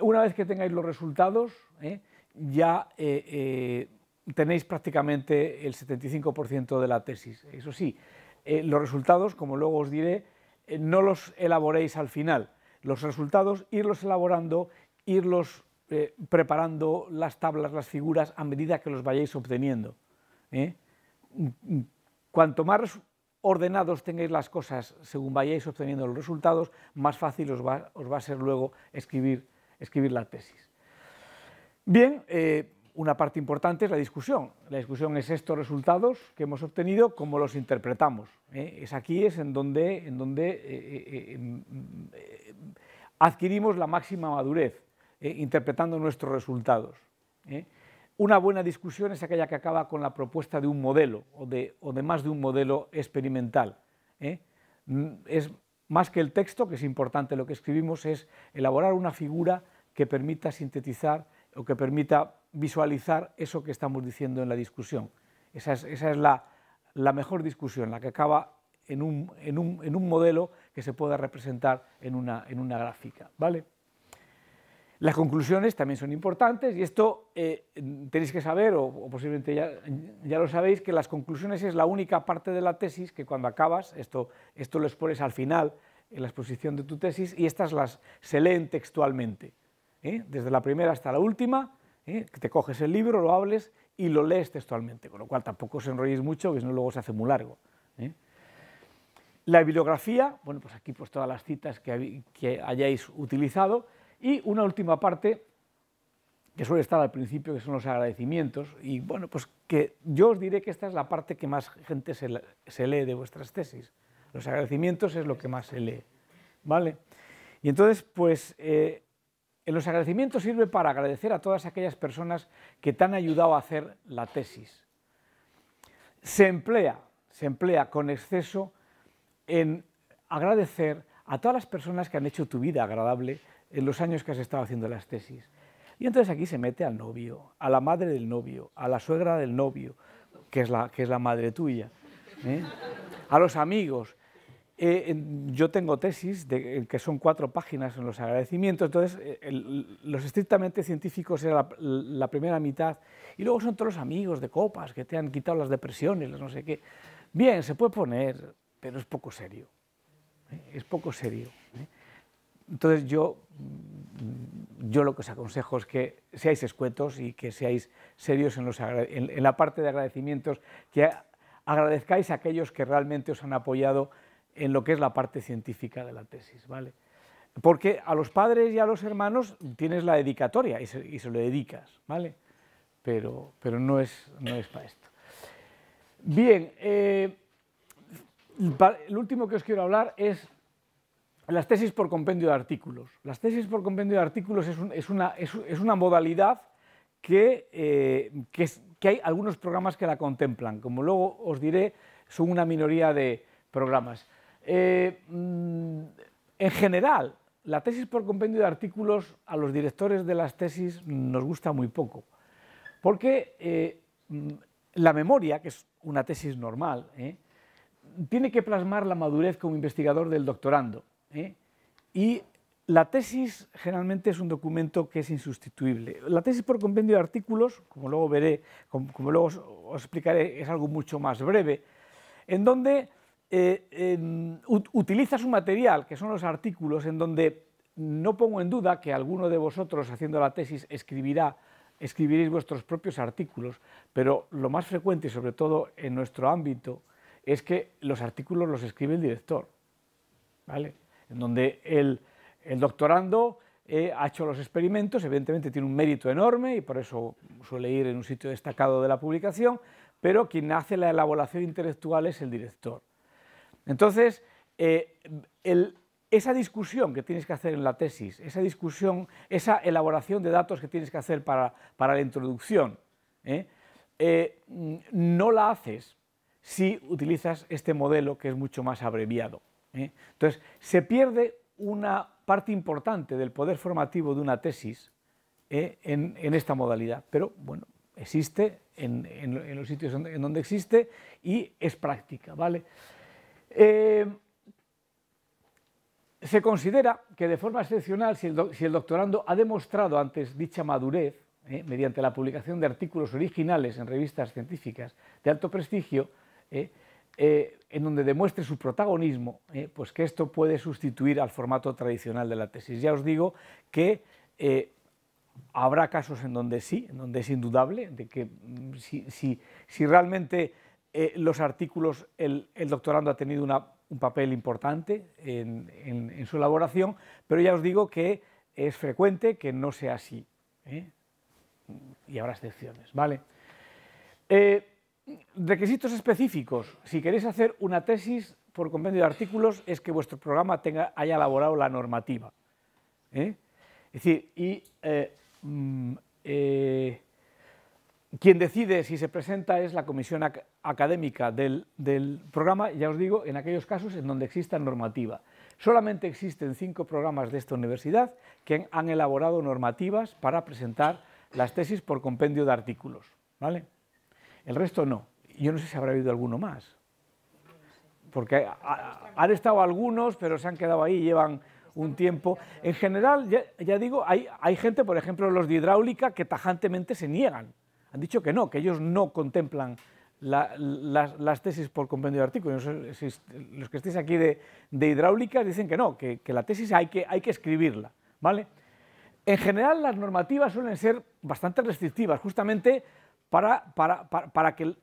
Una vez que tengáis los resultados, ya tenéis prácticamente el 75% de la tesis. Eso sí, eh, los resultados, como luego os diré, eh, no los elaboréis al final. Los resultados, irlos elaborando, irlos eh, preparando las tablas, las figuras, a medida que los vayáis obteniendo. Cuanto más ordenados tengáis las cosas según vayáis obteniendo los resultados, más fácil os va, a ser luego escribir, escribir la tesis. Bien, una parte importante es la discusión. La discusión es estos resultados que hemos obtenido, cómo los interpretamos. ¿eh? Es aquí es en donde, en donde eh, eh, adquirimos la máxima madurez, interpretando nuestros resultados. Una buena discusión es aquella que acaba con la propuesta de un modelo o de, o de más de un modelo experimental. Mm, es más que el texto, que es importante lo que escribimos, es elaborar una figura que permita sintetizar o que permita visualizar eso que estamos diciendo en la discusión. Esa es, la, mejor discusión, la que acaba en un, modelo que se pueda representar en una, gráfica. ¿vale? Las conclusiones también son importantes y esto eh, tenéis que saber, o, posiblemente ya, lo sabéis, que las conclusiones es la única parte de la tesis que cuando acabas, esto, lo expones al final en la exposición de tu tesis y estas las se leen textualmente, ¿eh? desde la primera hasta la última, ¿eh? te coges el libro, lo hables y lo lees textualmente, con lo cual tampoco os enrolléis mucho, que si no luego se hace muy largo. ¿eh? La bibliografía, bueno, pues aquí pues todas las citas que, hayáis utilizado, y una última parte que suele estar al principio, que son los agradecimientos, y bueno, pues que yo os diré que esta es la parte que más gente se, lee de vuestras tesis. Los agradecimientos es lo que más se lee, ¿vale? Y entonces, pues eh, en los agradecimientos sirve para agradecer a todas aquellas personas que te han ayudado a hacer la tesis. Se emplea, se emplea con exceso en agradecer a todas las personas que han hecho tu vida agradable en los años que has estado haciendo las tesis. Y entonces aquí se mete al novio, a la madre del novio, a la suegra del novio, que es la, que es la madre tuya, ¿eh? a los amigos, eh, yo tengo tesis de, que son cuatro páginas en los agradecimientos, entonces eh, los estrictamente científicos era la, primera mitad y luego son todos los amigos de copas que te han quitado las depresiones, los no sé qué. Bien, se puede poner, pero es poco serio, ¿eh? es poco serio. Entonces yo, mm, yo lo que os aconsejo es que seáis escuetos y que seáis serios en, los, en la parte de agradecimientos, que agradezcáis a aquellos que realmente os han apoyado en lo que es la parte científica de la tesis, ¿vale? Porque a los padres y a los hermanos tienes la dedicatoria y se, lo dedicas, ¿vale? Pero, no, es, para esto. Bien, eh, el último que os quiero hablar es las tesis por compendio de artículos. Las tesis por compendio de artículos es, una, modalidad eh, que, hay algunos programas que la contemplan. Como luego os diré, son una minoría de programas. Eh, mm, en general, la tesis por compendio de artículos a los directores de las tesis nos gusta muy poco, porque eh, mm, la memoria, que es una tesis normal, eh, tiene que plasmar la madurez como investigador del doctorando. Y la tesis generalmente es un documento que es insustituible. La tesis por compendio de artículos, como luego veré, como, luego os, explicaré, es algo mucho más breve, en donde eh, utiliza su un material, que son los artículos, en donde no pongo en duda que alguno de vosotros haciendo la tesis escribirá, escribiréis vuestros propios artículos, pero lo más frecuente, y sobre todo en nuestro ámbito, es que los artículos los escribe el director, ¿vale? En donde el, doctorando eh, ha hecho los experimentos, evidentemente tiene un mérito enorme y por eso suele ir en un sitio destacado de la publicación, pero quien hace la elaboración intelectual es el director. Entonces, eh, esa discusión que tienes que hacer en la tesis, esa discusión, esa elaboración de datos que tienes que hacer para, la introducción, ¿eh? Eh, no la haces si utilizas este modelo que es mucho más abreviado. Entonces, se pierde una parte importante del poder formativo de una tesis en, esta modalidad, pero bueno, existe en, los sitios en donde existe y es práctica, ¿vale? Eh, se considera que de forma excepcional, si el, doctorando ha demostrado antes dicha madurez, eh, mediante la publicación de artículos originales en revistas científicas de alto prestigio, eh, en donde demuestre su protagonismo, pues que esto puede sustituir al formato tradicional de la tesis. Ya os digo que habrá casos en donde sí, en donde es indudable, de que mm, si realmente eh, los artículos, el, doctorando ha tenido un papel importante en, su elaboración, pero ya os digo que es frecuente que no sea así. ¿eh? Y habrá excepciones, ¿vale? Eh, requisitos específicos. Si queréis hacer una tesis por convenio de artículos, es que vuestro programa tenga, haya elaborado la normativa. Es decir, y mm, quien decide si se presenta es la comisión académica del, programa, ya os digo, en aquellos casos en donde exista normativa. Solamente existen cinco programas de esta universidad que han, elaborado normativas para presentar las tesis por compendio de artículos. ¿vale? El resto no. Yo no sé si habrá habido alguno más. Porque han estado algunos, pero se han quedado ahí, llevan un tiempo. En general, ya, digo, hay gente, por ejemplo, los de hidráulica, que tajantemente se niegan han dicho que no, que ellos no contemplan las, tesis por compendio de artículos. Los que estéis aquí de, de dicen que no, que, la tesis hay que, escribirla. ¿vale? En general, las normativas suelen ser bastante restrictivas, justamente para, que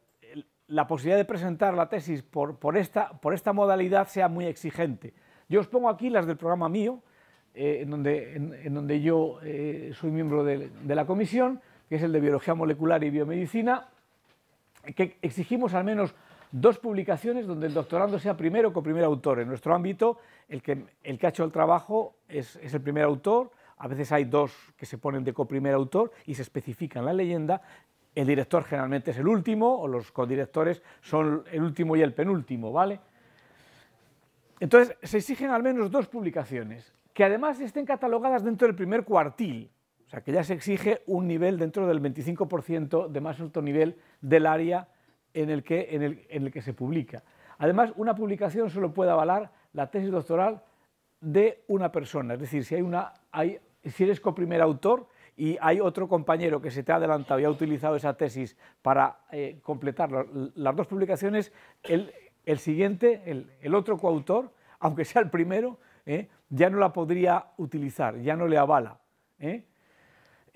la posibilidad de presentar la tesis por, esta, modalidad sea muy exigente. Yo os pongo aquí las del programa mío, eh, en, donde, yo eh, soy miembro de la comisión, que es el de Biología Molecular y Biomedicina, que exigimos al menos dos publicaciones donde el doctorando sea primero o primer autor. En nuestro ámbito, el que, el ha hecho el trabajo es, el primer autor, a veces hay dos que se ponen de coprimer autor y se especifica en la leyenda, el director generalmente es el último o los codirectores son el último y el penúltimo, ¿vale? Entonces, se exigen al menos dos publicaciones, que además estén catalogadas dentro del primer cuartil, o sea, que ya se exige un nivel dentro del 25% de más alto nivel del área en el, que, se publica. Además, una publicación solo puede avalar la tesis doctoral de una persona. Es decir, si, hay una, hay, eres coprimer autor y hay otro compañero que se te ha adelantado y ha utilizado esa tesis para eh, completar las dos publicaciones, el, siguiente, el, otro coautor, aunque sea el primero, eh, ya no la podría utilizar, ya no le avala. Eh.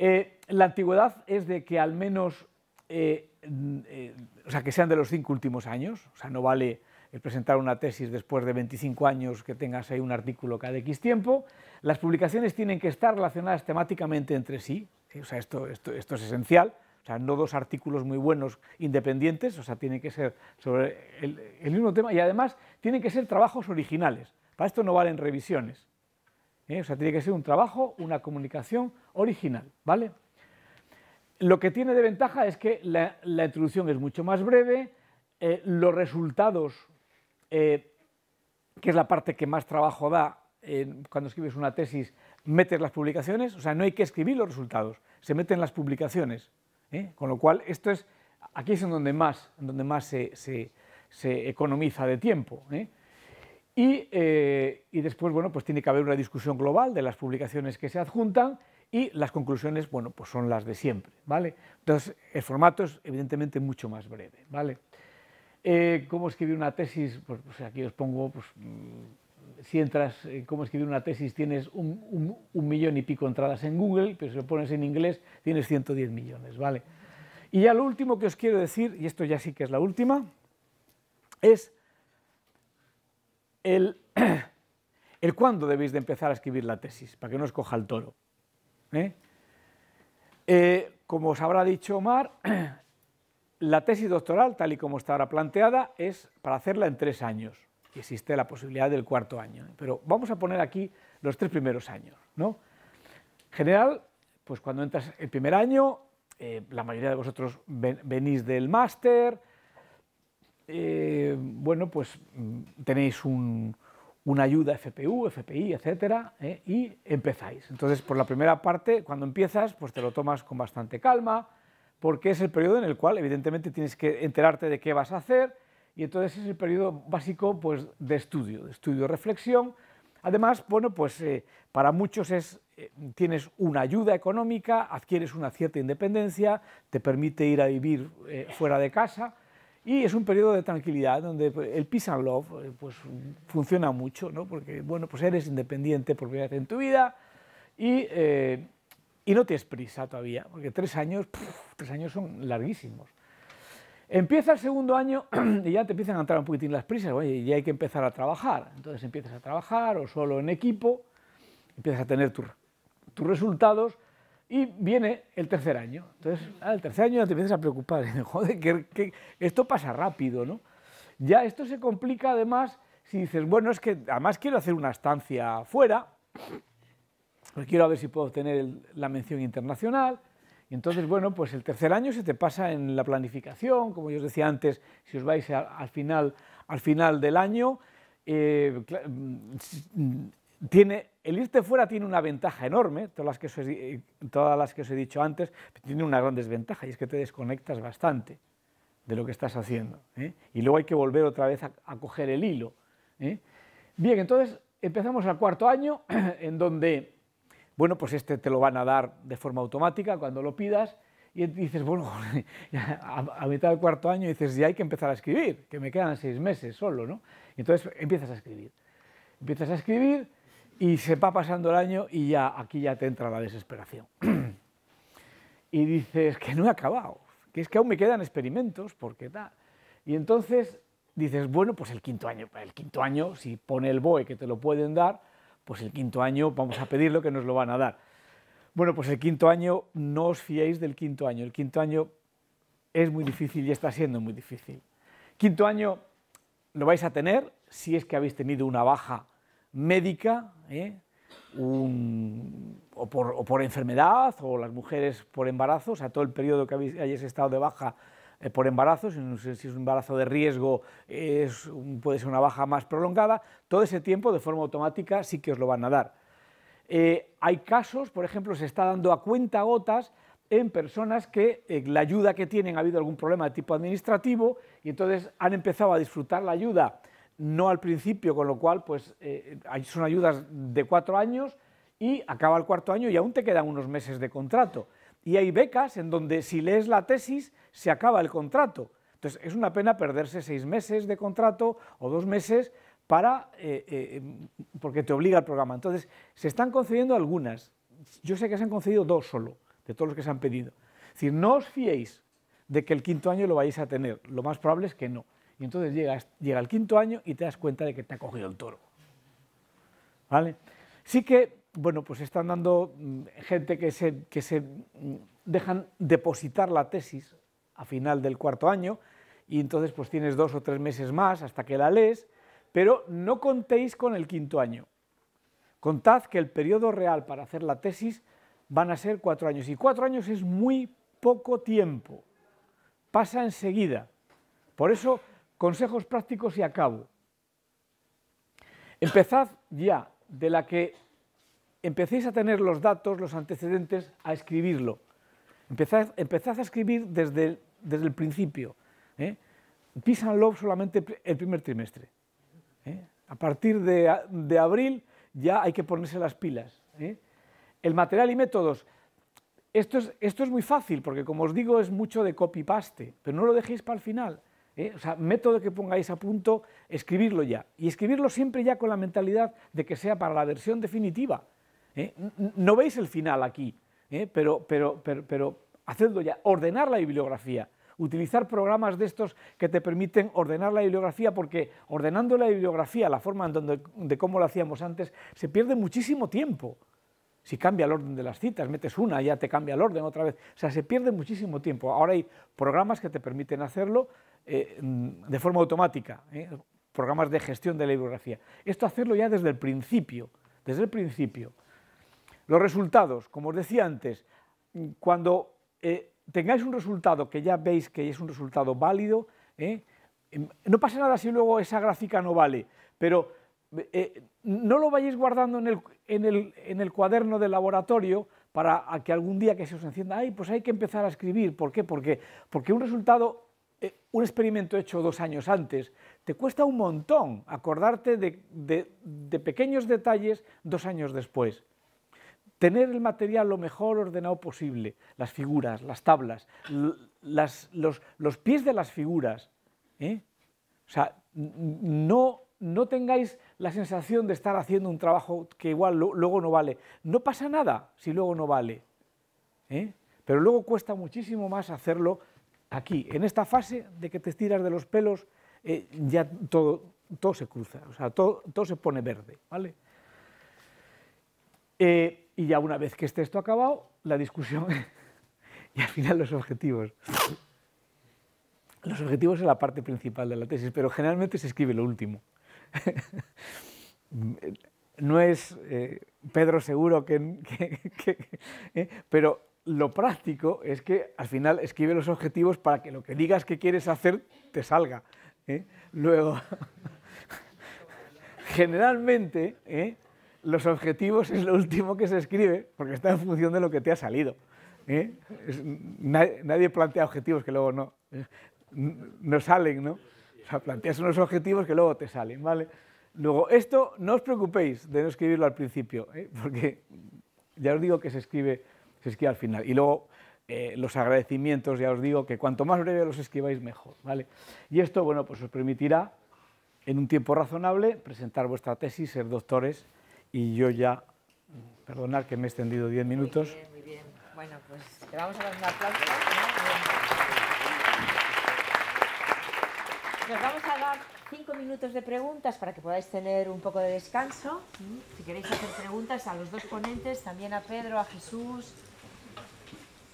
Eh, la antigüedad es de que al menos, eh, eh, o sea, que sean de los cinco últimos años, o sea, no vale presentar una tesis después de 25 años que tengas ahí un artículo cada X tiempo. Las publicaciones tienen que estar relacionadas temáticamente entre sí, o sea, esto, es esencial, o sea, no dos artículos muy buenos independientes, o sea, tienen que ser sobre el mismo tema y además tienen que ser trabajos originales. Para esto no valen revisiones. ¿eh? O sea, tiene que ser un trabajo, una comunicación original, ¿vale? Lo que tiene de ventaja es que la, introducción es mucho más breve, eh, los resultados, eh, que es la parte que más trabajo da cuando escribes una tesis, metes las publicaciones, o sea, no hay que escribir los resultados, se meten las publicaciones, con lo cual esto es, aquí es en donde más, donde más se, economiza de tiempo, eh, y, después, bueno, pues tiene que haber una discusión global de las publicaciones que se adjuntan y las conclusiones, bueno, pues son las de siempre, ¿vale? Entonces, el formato es evidentemente mucho más breve, ¿vale? Eh, ¿Cómo escribir una tesis? Pues, pues aquí os pongo, pues, mm, si entras cómo escribir una tesis tienes un, millón y pico entradas en Google, pero si lo pones en inglés tienes 110 millones, ¿vale? Y ya lo último que os quiero decir, y esto ya sí que es la última, es el, cuándo debéis de empezar a escribir la tesis, para que no os coja el toro. ¿eh? Eh, como os habrá dicho Omar, la tesis doctoral, tal y como está ahora planteada, es para hacerla en tres años. existe la posibilidad del cuarto año. ¿eh? Pero vamos a poner aquí los tres primeros años. ¿no? General, pues cuando entras el primer año, la mayoría de vosotros venís del máster, eh, bueno, pues mm, tenéis una ayuda FPU, FPI, etcétera, eh, y empezáis. Entonces, por la primera parte, cuando empiezas, pues te lo tomas con bastante calma, porque es el periodo en el cual, evidentemente, tienes que enterarte de qué vas a hacer, y entonces es el periodo básico pues, de estudio, de estudio, reflexión. Además, bueno, pues eh, para muchos es, tienes una ayuda económica, adquieres una cierta independencia, te permite ir a vivir fuera de casa, y es un periodo de tranquilidad donde pues, el peace and love eh, pues, funciona mucho, porque bueno, pues eres independiente por primera vez en tu vida y, eh, y no tienes prisa todavía, porque tres años, tres años son larguísimos. Empieza el segundo año y ya te empiezan a entrar un poquitín las prisas, oye, ya hay que empezar a trabajar. Entonces empiezas a trabajar o solo en equipo, empiezas a tener tus, tus resultados y viene el tercer año. Entonces, al ah, tercer año ya te empiezas a preocupar. Joder, que, esto pasa rápido, ¿no? Ya esto se complica además si dices, bueno, es que además quiero hacer una estancia fuera, pues quiero a ver si puedo obtener la mención internacional. Y entonces, bueno, pues el tercer año se te pasa en la planificación, como yo os decía antes, si os vais al, final, al final del año, eh, mm, tiene, el irte fuera tiene una ventaja enorme, eh, todas las, que os he, dicho antes, tiene una gran desventaja y es que te desconectas bastante de lo que estás haciendo. ¿eh? Y luego hay que volver otra vez a, coger el hilo. ¿eh? Bien, entonces empezamos al cuarto año, en donde, bueno, pues este te lo van a dar de forma automática cuando lo pidas, y dices, bueno, a, mitad del cuarto año dices, ya hay que empezar a escribir, que me quedan seis meses solo, ¿no? entonces empiezas a escribir. Empiezas a escribir y se va pasando el año y ya aquí ya te entra la desesperación. y dices que no he acabado, que es que aún me quedan experimentos, porque tal. Y entonces dices, bueno, pues el quinto año, el quinto año, si pone el BOE que te lo pueden dar, pues el quinto año vamos a pedirlo que nos lo van a dar. Bueno, pues el quinto año, no os fiéis del quinto año, el quinto año es muy difícil y está siendo muy difícil. Quinto año lo vais a tener si es que habéis tenido una baja médica, ¿eh? o, por, enfermedad, o las mujeres por embarazo, o sea, todo el periodo que habéis, hayáis estado de baja eh, por embarazo, si, si, es un embarazo de riesgo puede ser una baja más prolongada, todo ese tiempo de forma automática sí que os lo van a dar. Eh, hay casos, por ejemplo, se está dando a cuenta gotas en personas que la ayuda que tienen ha habido algún problema de tipo administrativo y entonces han empezado a disfrutar la ayuda no al principio, con lo cual pues eh, son ayudas de cuatro años y acaba el cuarto año y aún te quedan unos meses de contrato. Y hay becas en donde si lees la tesis se acaba el contrato. Entonces es una pena perderse seis meses de contrato o dos meses para, eh, eh, porque te obliga el programa. Entonces se están concediendo algunas. Yo sé que se han concedido dos solo, de todos los que se han pedido. Es decir, no os fiéis de que el quinto año lo vais a tener. Lo más probable es que no. Y entonces llega el quinto año y te das cuenta de que te ha cogido el toro. ¿Vale? Sí que, bueno, pues están dando mm, gente que se, que se mm, dejan depositar la tesis a final del cuarto año y entonces pues tienes dos o tres meses más hasta que la lees, pero no contéis con el quinto año. Contad que el periodo real para hacer la tesis van a ser cuatro años y cuatro años es muy poco tiempo, pasa enseguida. Por eso Consejos prácticos y acabo. Empezad ya, de la que empecéis a tener los datos, los antecedentes, a escribirlo. Empezad, a escribir desde el, desde el principio. ¿eh? and Love solamente el primer trimestre. ¿eh? A partir de, abril ya hay que ponerse las pilas. ¿eh? El material y métodos. Esto es, esto es muy fácil, porque como os digo, es mucho de copy-paste, pero no lo dejéis para el final. ¿eh? o sea, método que pongáis a punto, escribirlo ya. Y escribirlo siempre ya con la mentalidad de que sea para la versión definitiva. ¿eh? No veis el final aquí, ¿eh? pero, pero, pero, hacedlo ya. Ordenar la bibliografía. Utilizar programas de estos que te permiten ordenar la bibliografía, porque ordenando la bibliografía, la forma en donde, de cómo lo hacíamos antes, se pierde muchísimo tiempo. Si cambia el orden de las citas, metes una, ya te cambia el orden otra vez. O sea, se pierde muchísimo tiempo. Ahora hay programas que te permiten hacerlo, eh, de forma automática, eh, programas de gestión de la bibliografía. Esto hacerlo ya desde el principio, desde el principio. Los resultados, como os decía antes, cuando eh, tengáis un resultado que ya veis que es un resultado válido, em, no pasa nada si luego esa gráfica no vale, pero no lo vayáis guardando en el, cuaderno del laboratorio para que algún día que se os encienda, ay, pues hay que empezar a escribir, ¿por qué? Porque, porque un resultado eh, un experimento hecho dos años antes, te cuesta un montón acordarte de, pequeños detalles dos años después. Tener el material lo mejor ordenado posible, las figuras, las tablas, los, pies de las figuras. ¿eh? O sea, no, tengáis la sensación de estar haciendo un trabajo que igual luego no vale. No pasa nada si luego no vale. ¿eh? Pero luego cuesta muchísimo más hacerlo aquí, en esta fase de que te estiras de los pelos, eh, ya todo, todo se cruza, o sea, todo, se pone verde, ¿vale? Eh, y ya una vez que esté esto acabado, la discusión y al final los objetivos. Los objetivos es la parte principal de la tesis, pero generalmente se escribe lo último. no es eh, Pedro seguro que lo práctico es que al final escribe los objetivos para que lo que digas que quieres hacer te salga. ¿eh? Luego, generalmente ¿eh? los objetivos es lo último que se escribe porque está en función de lo que te ha salido. ¿eh? nadie, plantea objetivos que luego no, no salen, ¿no? O sea, planteas unos objetivos que luego te salen, ¿vale? Luego, esto no os preocupéis de no escribirlo al principio, porque ya os digo que se escribe se esquiva al final. Y luego eh, los agradecimientos, ya os digo, que cuanto más breve los escribáis, mejor. ¿vale? Y esto, bueno, pues os permitirá, en un tiempo razonable, presentar vuestra tesis, ser doctores, y yo ya, perdonad que me he extendido 10 minutos. Muy bien, muy bien. Bueno, pues le vamos a dar un aplauso. Nos vamos a dar cinco minutos de preguntas para que podáis tener un poco de descanso. Si queréis hacer preguntas a los dos ponentes, también a Pedro, a Jesús,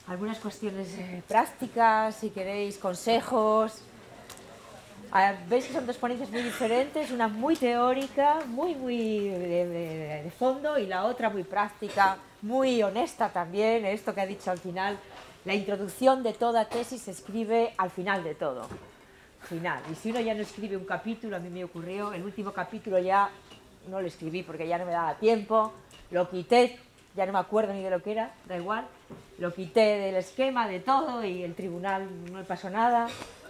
algunas cuestiones eh, eh, prácticas, si queréis, consejos. Veis que son dos ponencias muy diferentes, una muy teórica, muy, muy de, de, fondo, y la otra muy práctica, muy honesta también, esto que ha dicho al final. La introducción de toda tesis se escribe al final de todo. Final. Y si uno ya no escribe un capítulo, a mí me ocurrió, el último capítulo ya no lo escribí porque ya no me daba tiempo, lo quité ya no me acuerdo ni de lo que era, da igual. Lo quité del esquema, de todo, y el tribunal no le pasó nada.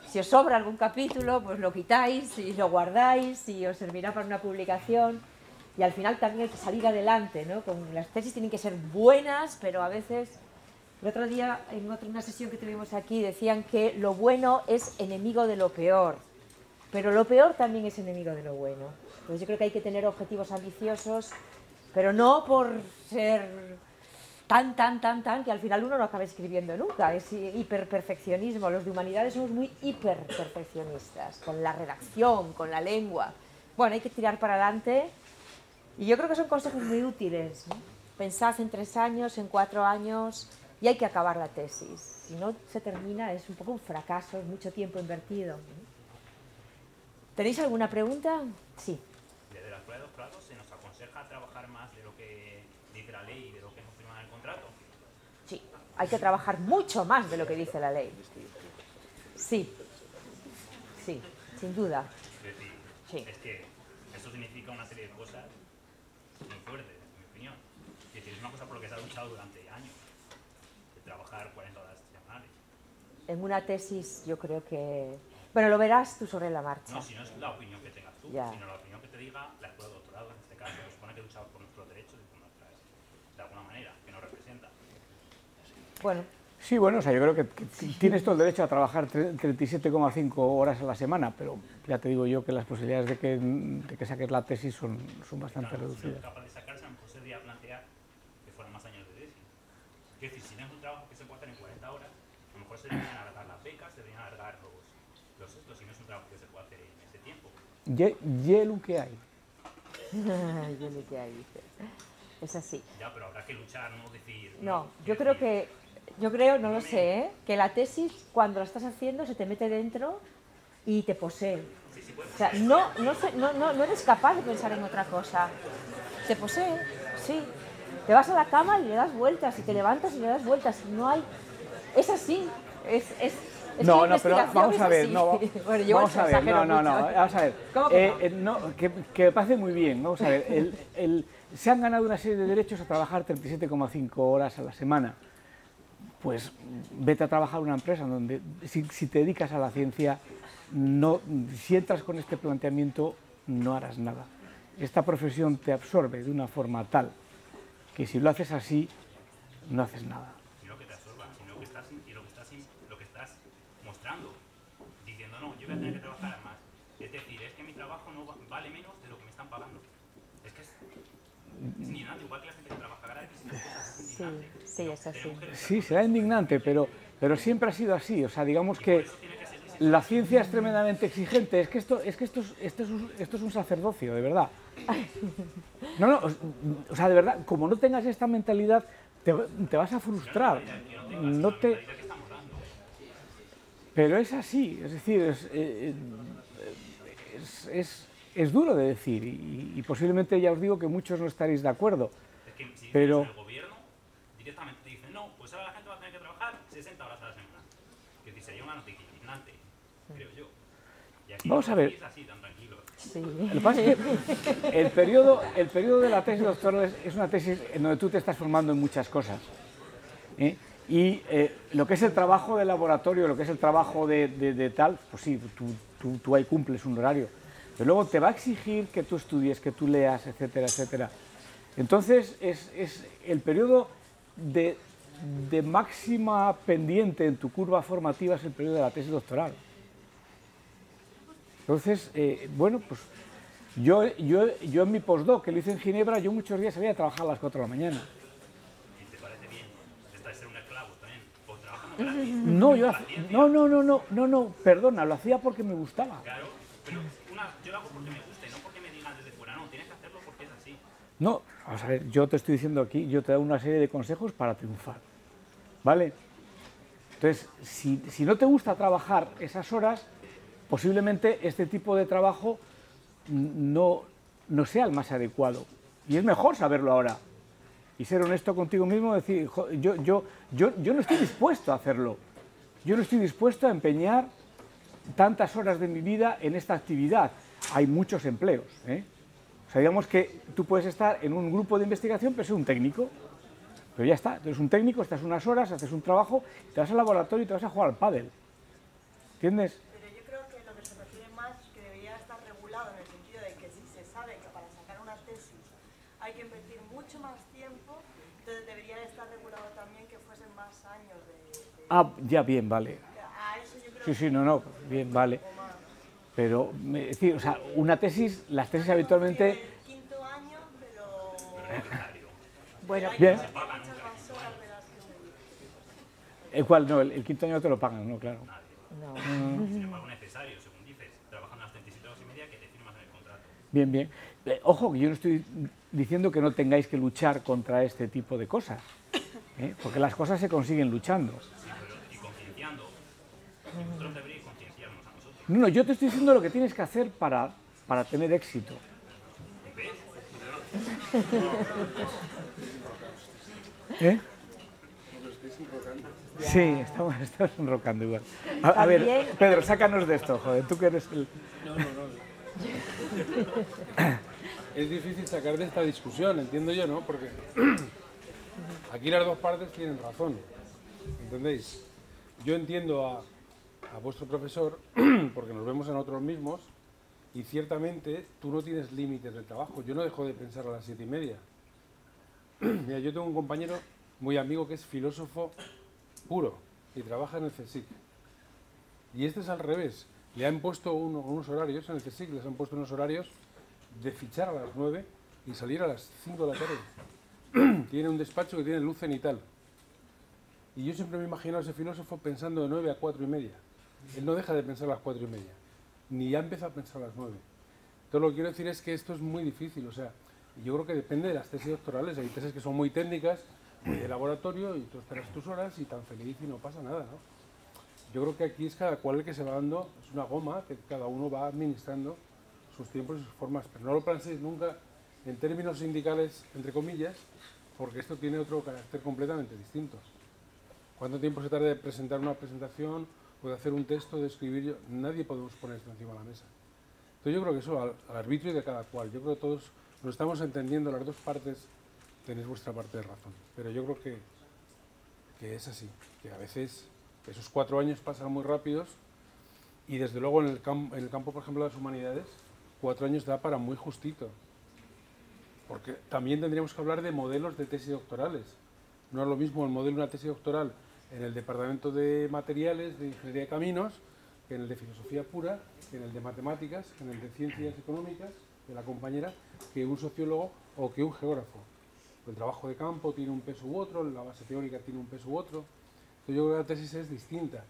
Si os sobra algún capítulo, pues lo quitáis y lo guardáis y os servirá para una publicación. Y al final también hay que salir adelante, ¿no? Con las tesis tienen que ser buenas, pero a veces... El otro día, en otra, una sesión que tuvimos aquí, decían que lo bueno es enemigo de lo peor, pero lo peor también es enemigo de lo bueno. Entonces pues yo creo que hay que tener objetivos ambiciosos pero no por ser tan, tan, tan, tan, que al final uno no acaba escribiendo nunca. Es hiperperfeccionismo. Los de humanidades somos muy hiperperfeccionistas, con la redacción, con la lengua. Bueno, hay que tirar para adelante. Y yo creo que son consejos muy útiles. Pensad en tres años, en cuatro años, y hay que acabar la tesis. Si no se termina, es un poco un fracaso, es mucho tiempo invertido. ¿Tenéis alguna pregunta? Sí. Hay que trabajar mucho más de lo que dice la ley. Sí, sí, sin duda. Sí. Es que eso significa una serie de cosas muy fuertes, en mi opinión. Es decir, es una cosa por lo que se ha luchado durante años, de trabajar 40 horas semanales. En una tesis yo creo que... Bueno, lo verás tú sobre la marcha. No, si no es la opinión que tengas tú, ya. Bueno. Sí, bueno, o sea, yo creo que, tienes todo el derecho a trabajar 37,5 horas a la semana, pero ya te digo yo que las posibilidades de que, saques la tesis son, bastante reducidas. Es si no es un trabajo que se pueda hacer en 40 horas, a lo mejor se deberían alargar las becas, se deberían alargar los, estos si no es un trabajo que se pueda hacer en ese tiempo. lo que hay. lo que hay, Es así. Ya, pero habrá que luchar, no decir... No, yo creo que yo creo, no lo sé, ¿eh? que la tesis cuando la estás haciendo se te mete dentro y te posee. O sea, no, no, eres capaz de pensar en otra cosa. Te posee, sí. Te vas a la cama y le das vueltas, y te levantas y le das vueltas. No hay... Es así. no, no, pero vamos a ver, vamos a ver, no, no, no, vamos a ver, que, eh, eh, pase muy bien, vamos a ver, se han ganado una serie de derechos a trabajar 37,5 horas a la semana, pues vete a trabajar a una empresa donde si, te dedicas a la ciencia, si entras con este planteamiento, no harás nada. Esta profesión te absorbe de una forma tal que si lo haces así, no haces nada. Y lo que te absorba, sino que estás, lo que estás, mostrando, diciendo, no, yo voy a tener que trabajar más. Es decir, es que mi trabajo no vale menos de lo que me están pagando. Es que es, es indignante, igual que la gente que trabaja a que indignante sí, será indignante, pero, pero siempre ha sido así. O sea, digamos que la ciencia es tremendamente exigente. Es que esto es, que esto es, esto es, un, sacerdocio, de verdad. No, no, o, sea, de verdad, como no tengas esta mentalidad, te, vas a frustrar. No te... Pero es así, es decir, eh, eh, es, es, es, duro de decir y, y, posiblemente ya os digo que muchos no estaréis de acuerdo. Pero Vamos a ver. el periodo, el periodo de la tesis doctoral es, una tesis en donde tú te estás formando en muchas cosas. ¿eh? Y eh, lo que es el trabajo de laboratorio, lo que es el trabajo de, tal, pues sí, tú, tú, ahí cumples un horario. Pero luego te va a exigir que tú estudies, que tú leas, etcétera, etcétera. Entonces es, el periodo de máxima pendiente en tu curva formativa es el periodo de la tesis doctoral. Entonces, eh, bueno, pues yo, yo, yo en mi postdoc, que lo hice en Ginebra, yo muchos días había trabajar a las 4 de la mañana. ¿Y te parece bien? Esta ser un esclavo también. No, yo no, no, no, no, no, no, perdona, lo hacía porque me gustaba. Claro, pero una, yo lo hago porque me gusta y no porque me digan desde fuera, no, tienes que hacerlo porque es así. No, vamos a ver, yo te estoy diciendo aquí, yo te doy una serie de consejos para triunfar, ¿vale? Entonces, si, si no te gusta trabajar esas horas, posiblemente este tipo de trabajo no, no sea el más adecuado. Y es mejor saberlo ahora. Y ser honesto contigo mismo, decir, yo, yo, yo, no estoy dispuesto a hacerlo. Yo no estoy dispuesto a empeñar tantas horas de mi vida en esta actividad. Hay muchos empleos. ¿eh? O sea, digamos que tú puedes estar en un grupo de investigación, pero ser un técnico. Pero ya está, tú eres un técnico, estás unas horas, haces un trabajo, te vas al laboratorio y te vas a jugar al pádel. ¿Entiendes? Ah, ya bien, vale. Sí, sí, no, no, bien, vale. Pero, es decir, o sea, una tesis, las tesis habitualmente... Quinto año, pero... Bueno, bien. El cual, no, el, quinto año te lo pagan, ¿no? Claro. No. Ah. es necesario, según dices. Trabajan las 37 horas y media que te más en el contrato. Bien, bien. Eh, ojo, que yo no estoy diciendo que no tengáis que luchar contra este tipo de cosas. ¿eh? Porque las cosas se consiguen luchando. No, no, yo te estoy diciendo lo que tienes que hacer para, para tener éxito. ¿Eh? Sí, estamos, estamos enrocando igual. A, a, ver, Pedro, sácanos de esto, joder, tú que eres el... No, no, no. Es difícil sacar de esta discusión, entiendo yo, ¿no? Porque aquí las dos partes tienen razón, ¿entendéis? Yo entiendo a a vuestro profesor porque nos vemos en otros mismos y ciertamente tú no tienes límites de trabajo. Yo no dejo de pensar a las siete y media. Mira, yo tengo un compañero muy amigo que es filósofo puro y trabaja en el CSIC. Y este es al revés. Le han puesto unos horarios en el CSIC, les han puesto unos horarios de fichar a las nueve y salir a las cinco de la tarde. tiene un despacho que tiene luz cenital. Y yo siempre me imagino a ese filósofo pensando de nueve a cuatro y media. Él no deja de pensar a las cuatro y media, ni ya empieza a pensar a las nueve. Entonces lo que quiero decir es que esto es muy difícil, o sea, yo creo que depende de las tesis doctorales, hay tesis que son muy técnicas, muy de mm. laboratorio, y tú esperas tus horas y tan feliz y no pasa nada, ¿no? Yo creo que aquí es cada cual el que se va dando, es una goma que cada uno va administrando sus tiempos y sus formas, pero no lo penséis nunca en términos sindicales, entre comillas, porque esto tiene otro carácter completamente distinto. ¿Cuánto tiempo se tarda en presentar una presentación? puede hacer un texto, de escribir, yo, nadie podemos poner esto encima de la mesa. Entonces yo creo que eso al, arbitrio de cada cual, yo creo que todos nos estamos entendiendo, las dos partes tenéis vuestra parte de razón, pero yo creo que, es así, que a veces esos cuatro años pasan muy rápidos y desde luego en el, en el campo, por ejemplo, de las humanidades, cuatro años da para muy justito, porque también tendríamos que hablar de modelos de tesis doctorales. No es lo mismo el modelo de una tesis doctoral en el Departamento de Materiales de Ingeniería de Caminos, que en el de Filosofía Pura, que en el de Matemáticas, en el de Ciencias Económicas, de la compañera, que un sociólogo o que un geógrafo. El trabajo de campo tiene un peso u otro, la base teórica tiene un peso u otro. Entonces yo creo que la tesis es distinta.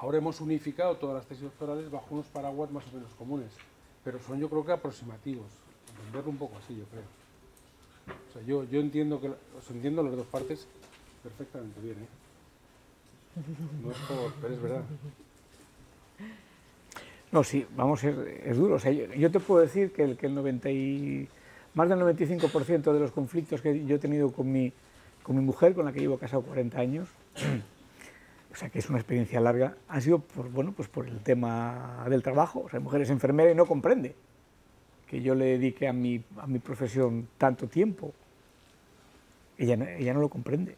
Ahora hemos unificado todas las tesis doctorales bajo unos paraguas más o menos comunes, pero son yo creo que aproximativos. Entenderlo un poco así, yo creo. O sea, yo, yo entiendo que entiendo las dos partes perfectamente bien. ¿eh? No es por, pero es verdad. No, sí, vamos, es, duro. O sea, yo, te puedo decir que el, que el 90 más del 95% de los conflictos que yo he tenido con mi, con mi mujer, con la que llevo casado 40 años, o sea, que es una experiencia larga, ha sido por, bueno, pues por el tema del trabajo. O sea, mi mujer es enfermera y no comprende que yo le dedique a mi, a mi profesión tanto tiempo. Ella, ella no lo comprende.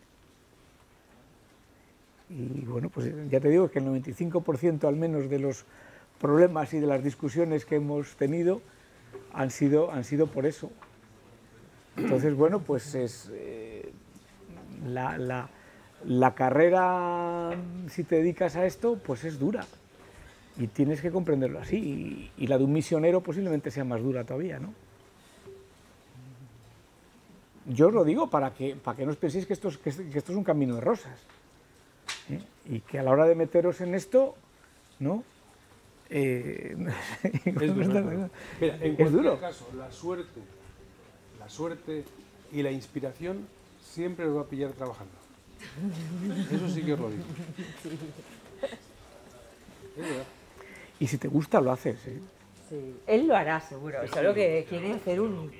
Y bueno, pues ya te digo que el 95% al menos de los problemas y de las discusiones que hemos tenido han sido, han sido por eso. Entonces, bueno, pues es eh, la, la, carrera, si te dedicas a esto, pues es dura. Y tienes que comprenderlo así. Y, la de un misionero posiblemente sea más dura todavía, ¿no? Yo os lo digo para que, para que no os penséis que esto, que esto es un camino de rosas y que a la hora de meteros en esto, ¿no? Eh, es duro. en cualquier caso, la suerte, la suerte y la inspiración siempre os va a pillar trabajando. Eso sí que os lo digo. Y si te gusta, lo haces. ¿eh? Sí. Él lo hará, seguro. Solo que quiere hacer un.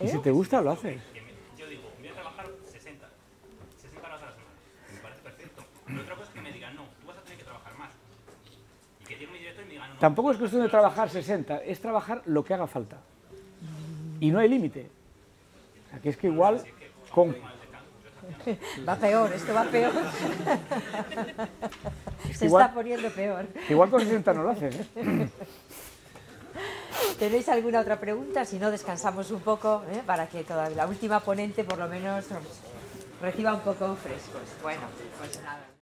Y si ¿Eh? te gusta, lo haces. Tampoco es cuestión de trabajar 60, es trabajar lo que haga falta. Y no hay límite. Aquí es que igual con... Va peor, esto va peor. Se está poniendo peor. Igual con 60 no lo hacen. ¿eh? ¿Tenéis alguna otra pregunta? Si no, descansamos un poco ¿eh? para que la última ponente por lo menos reciba un poco frescos. Bueno, pues nada.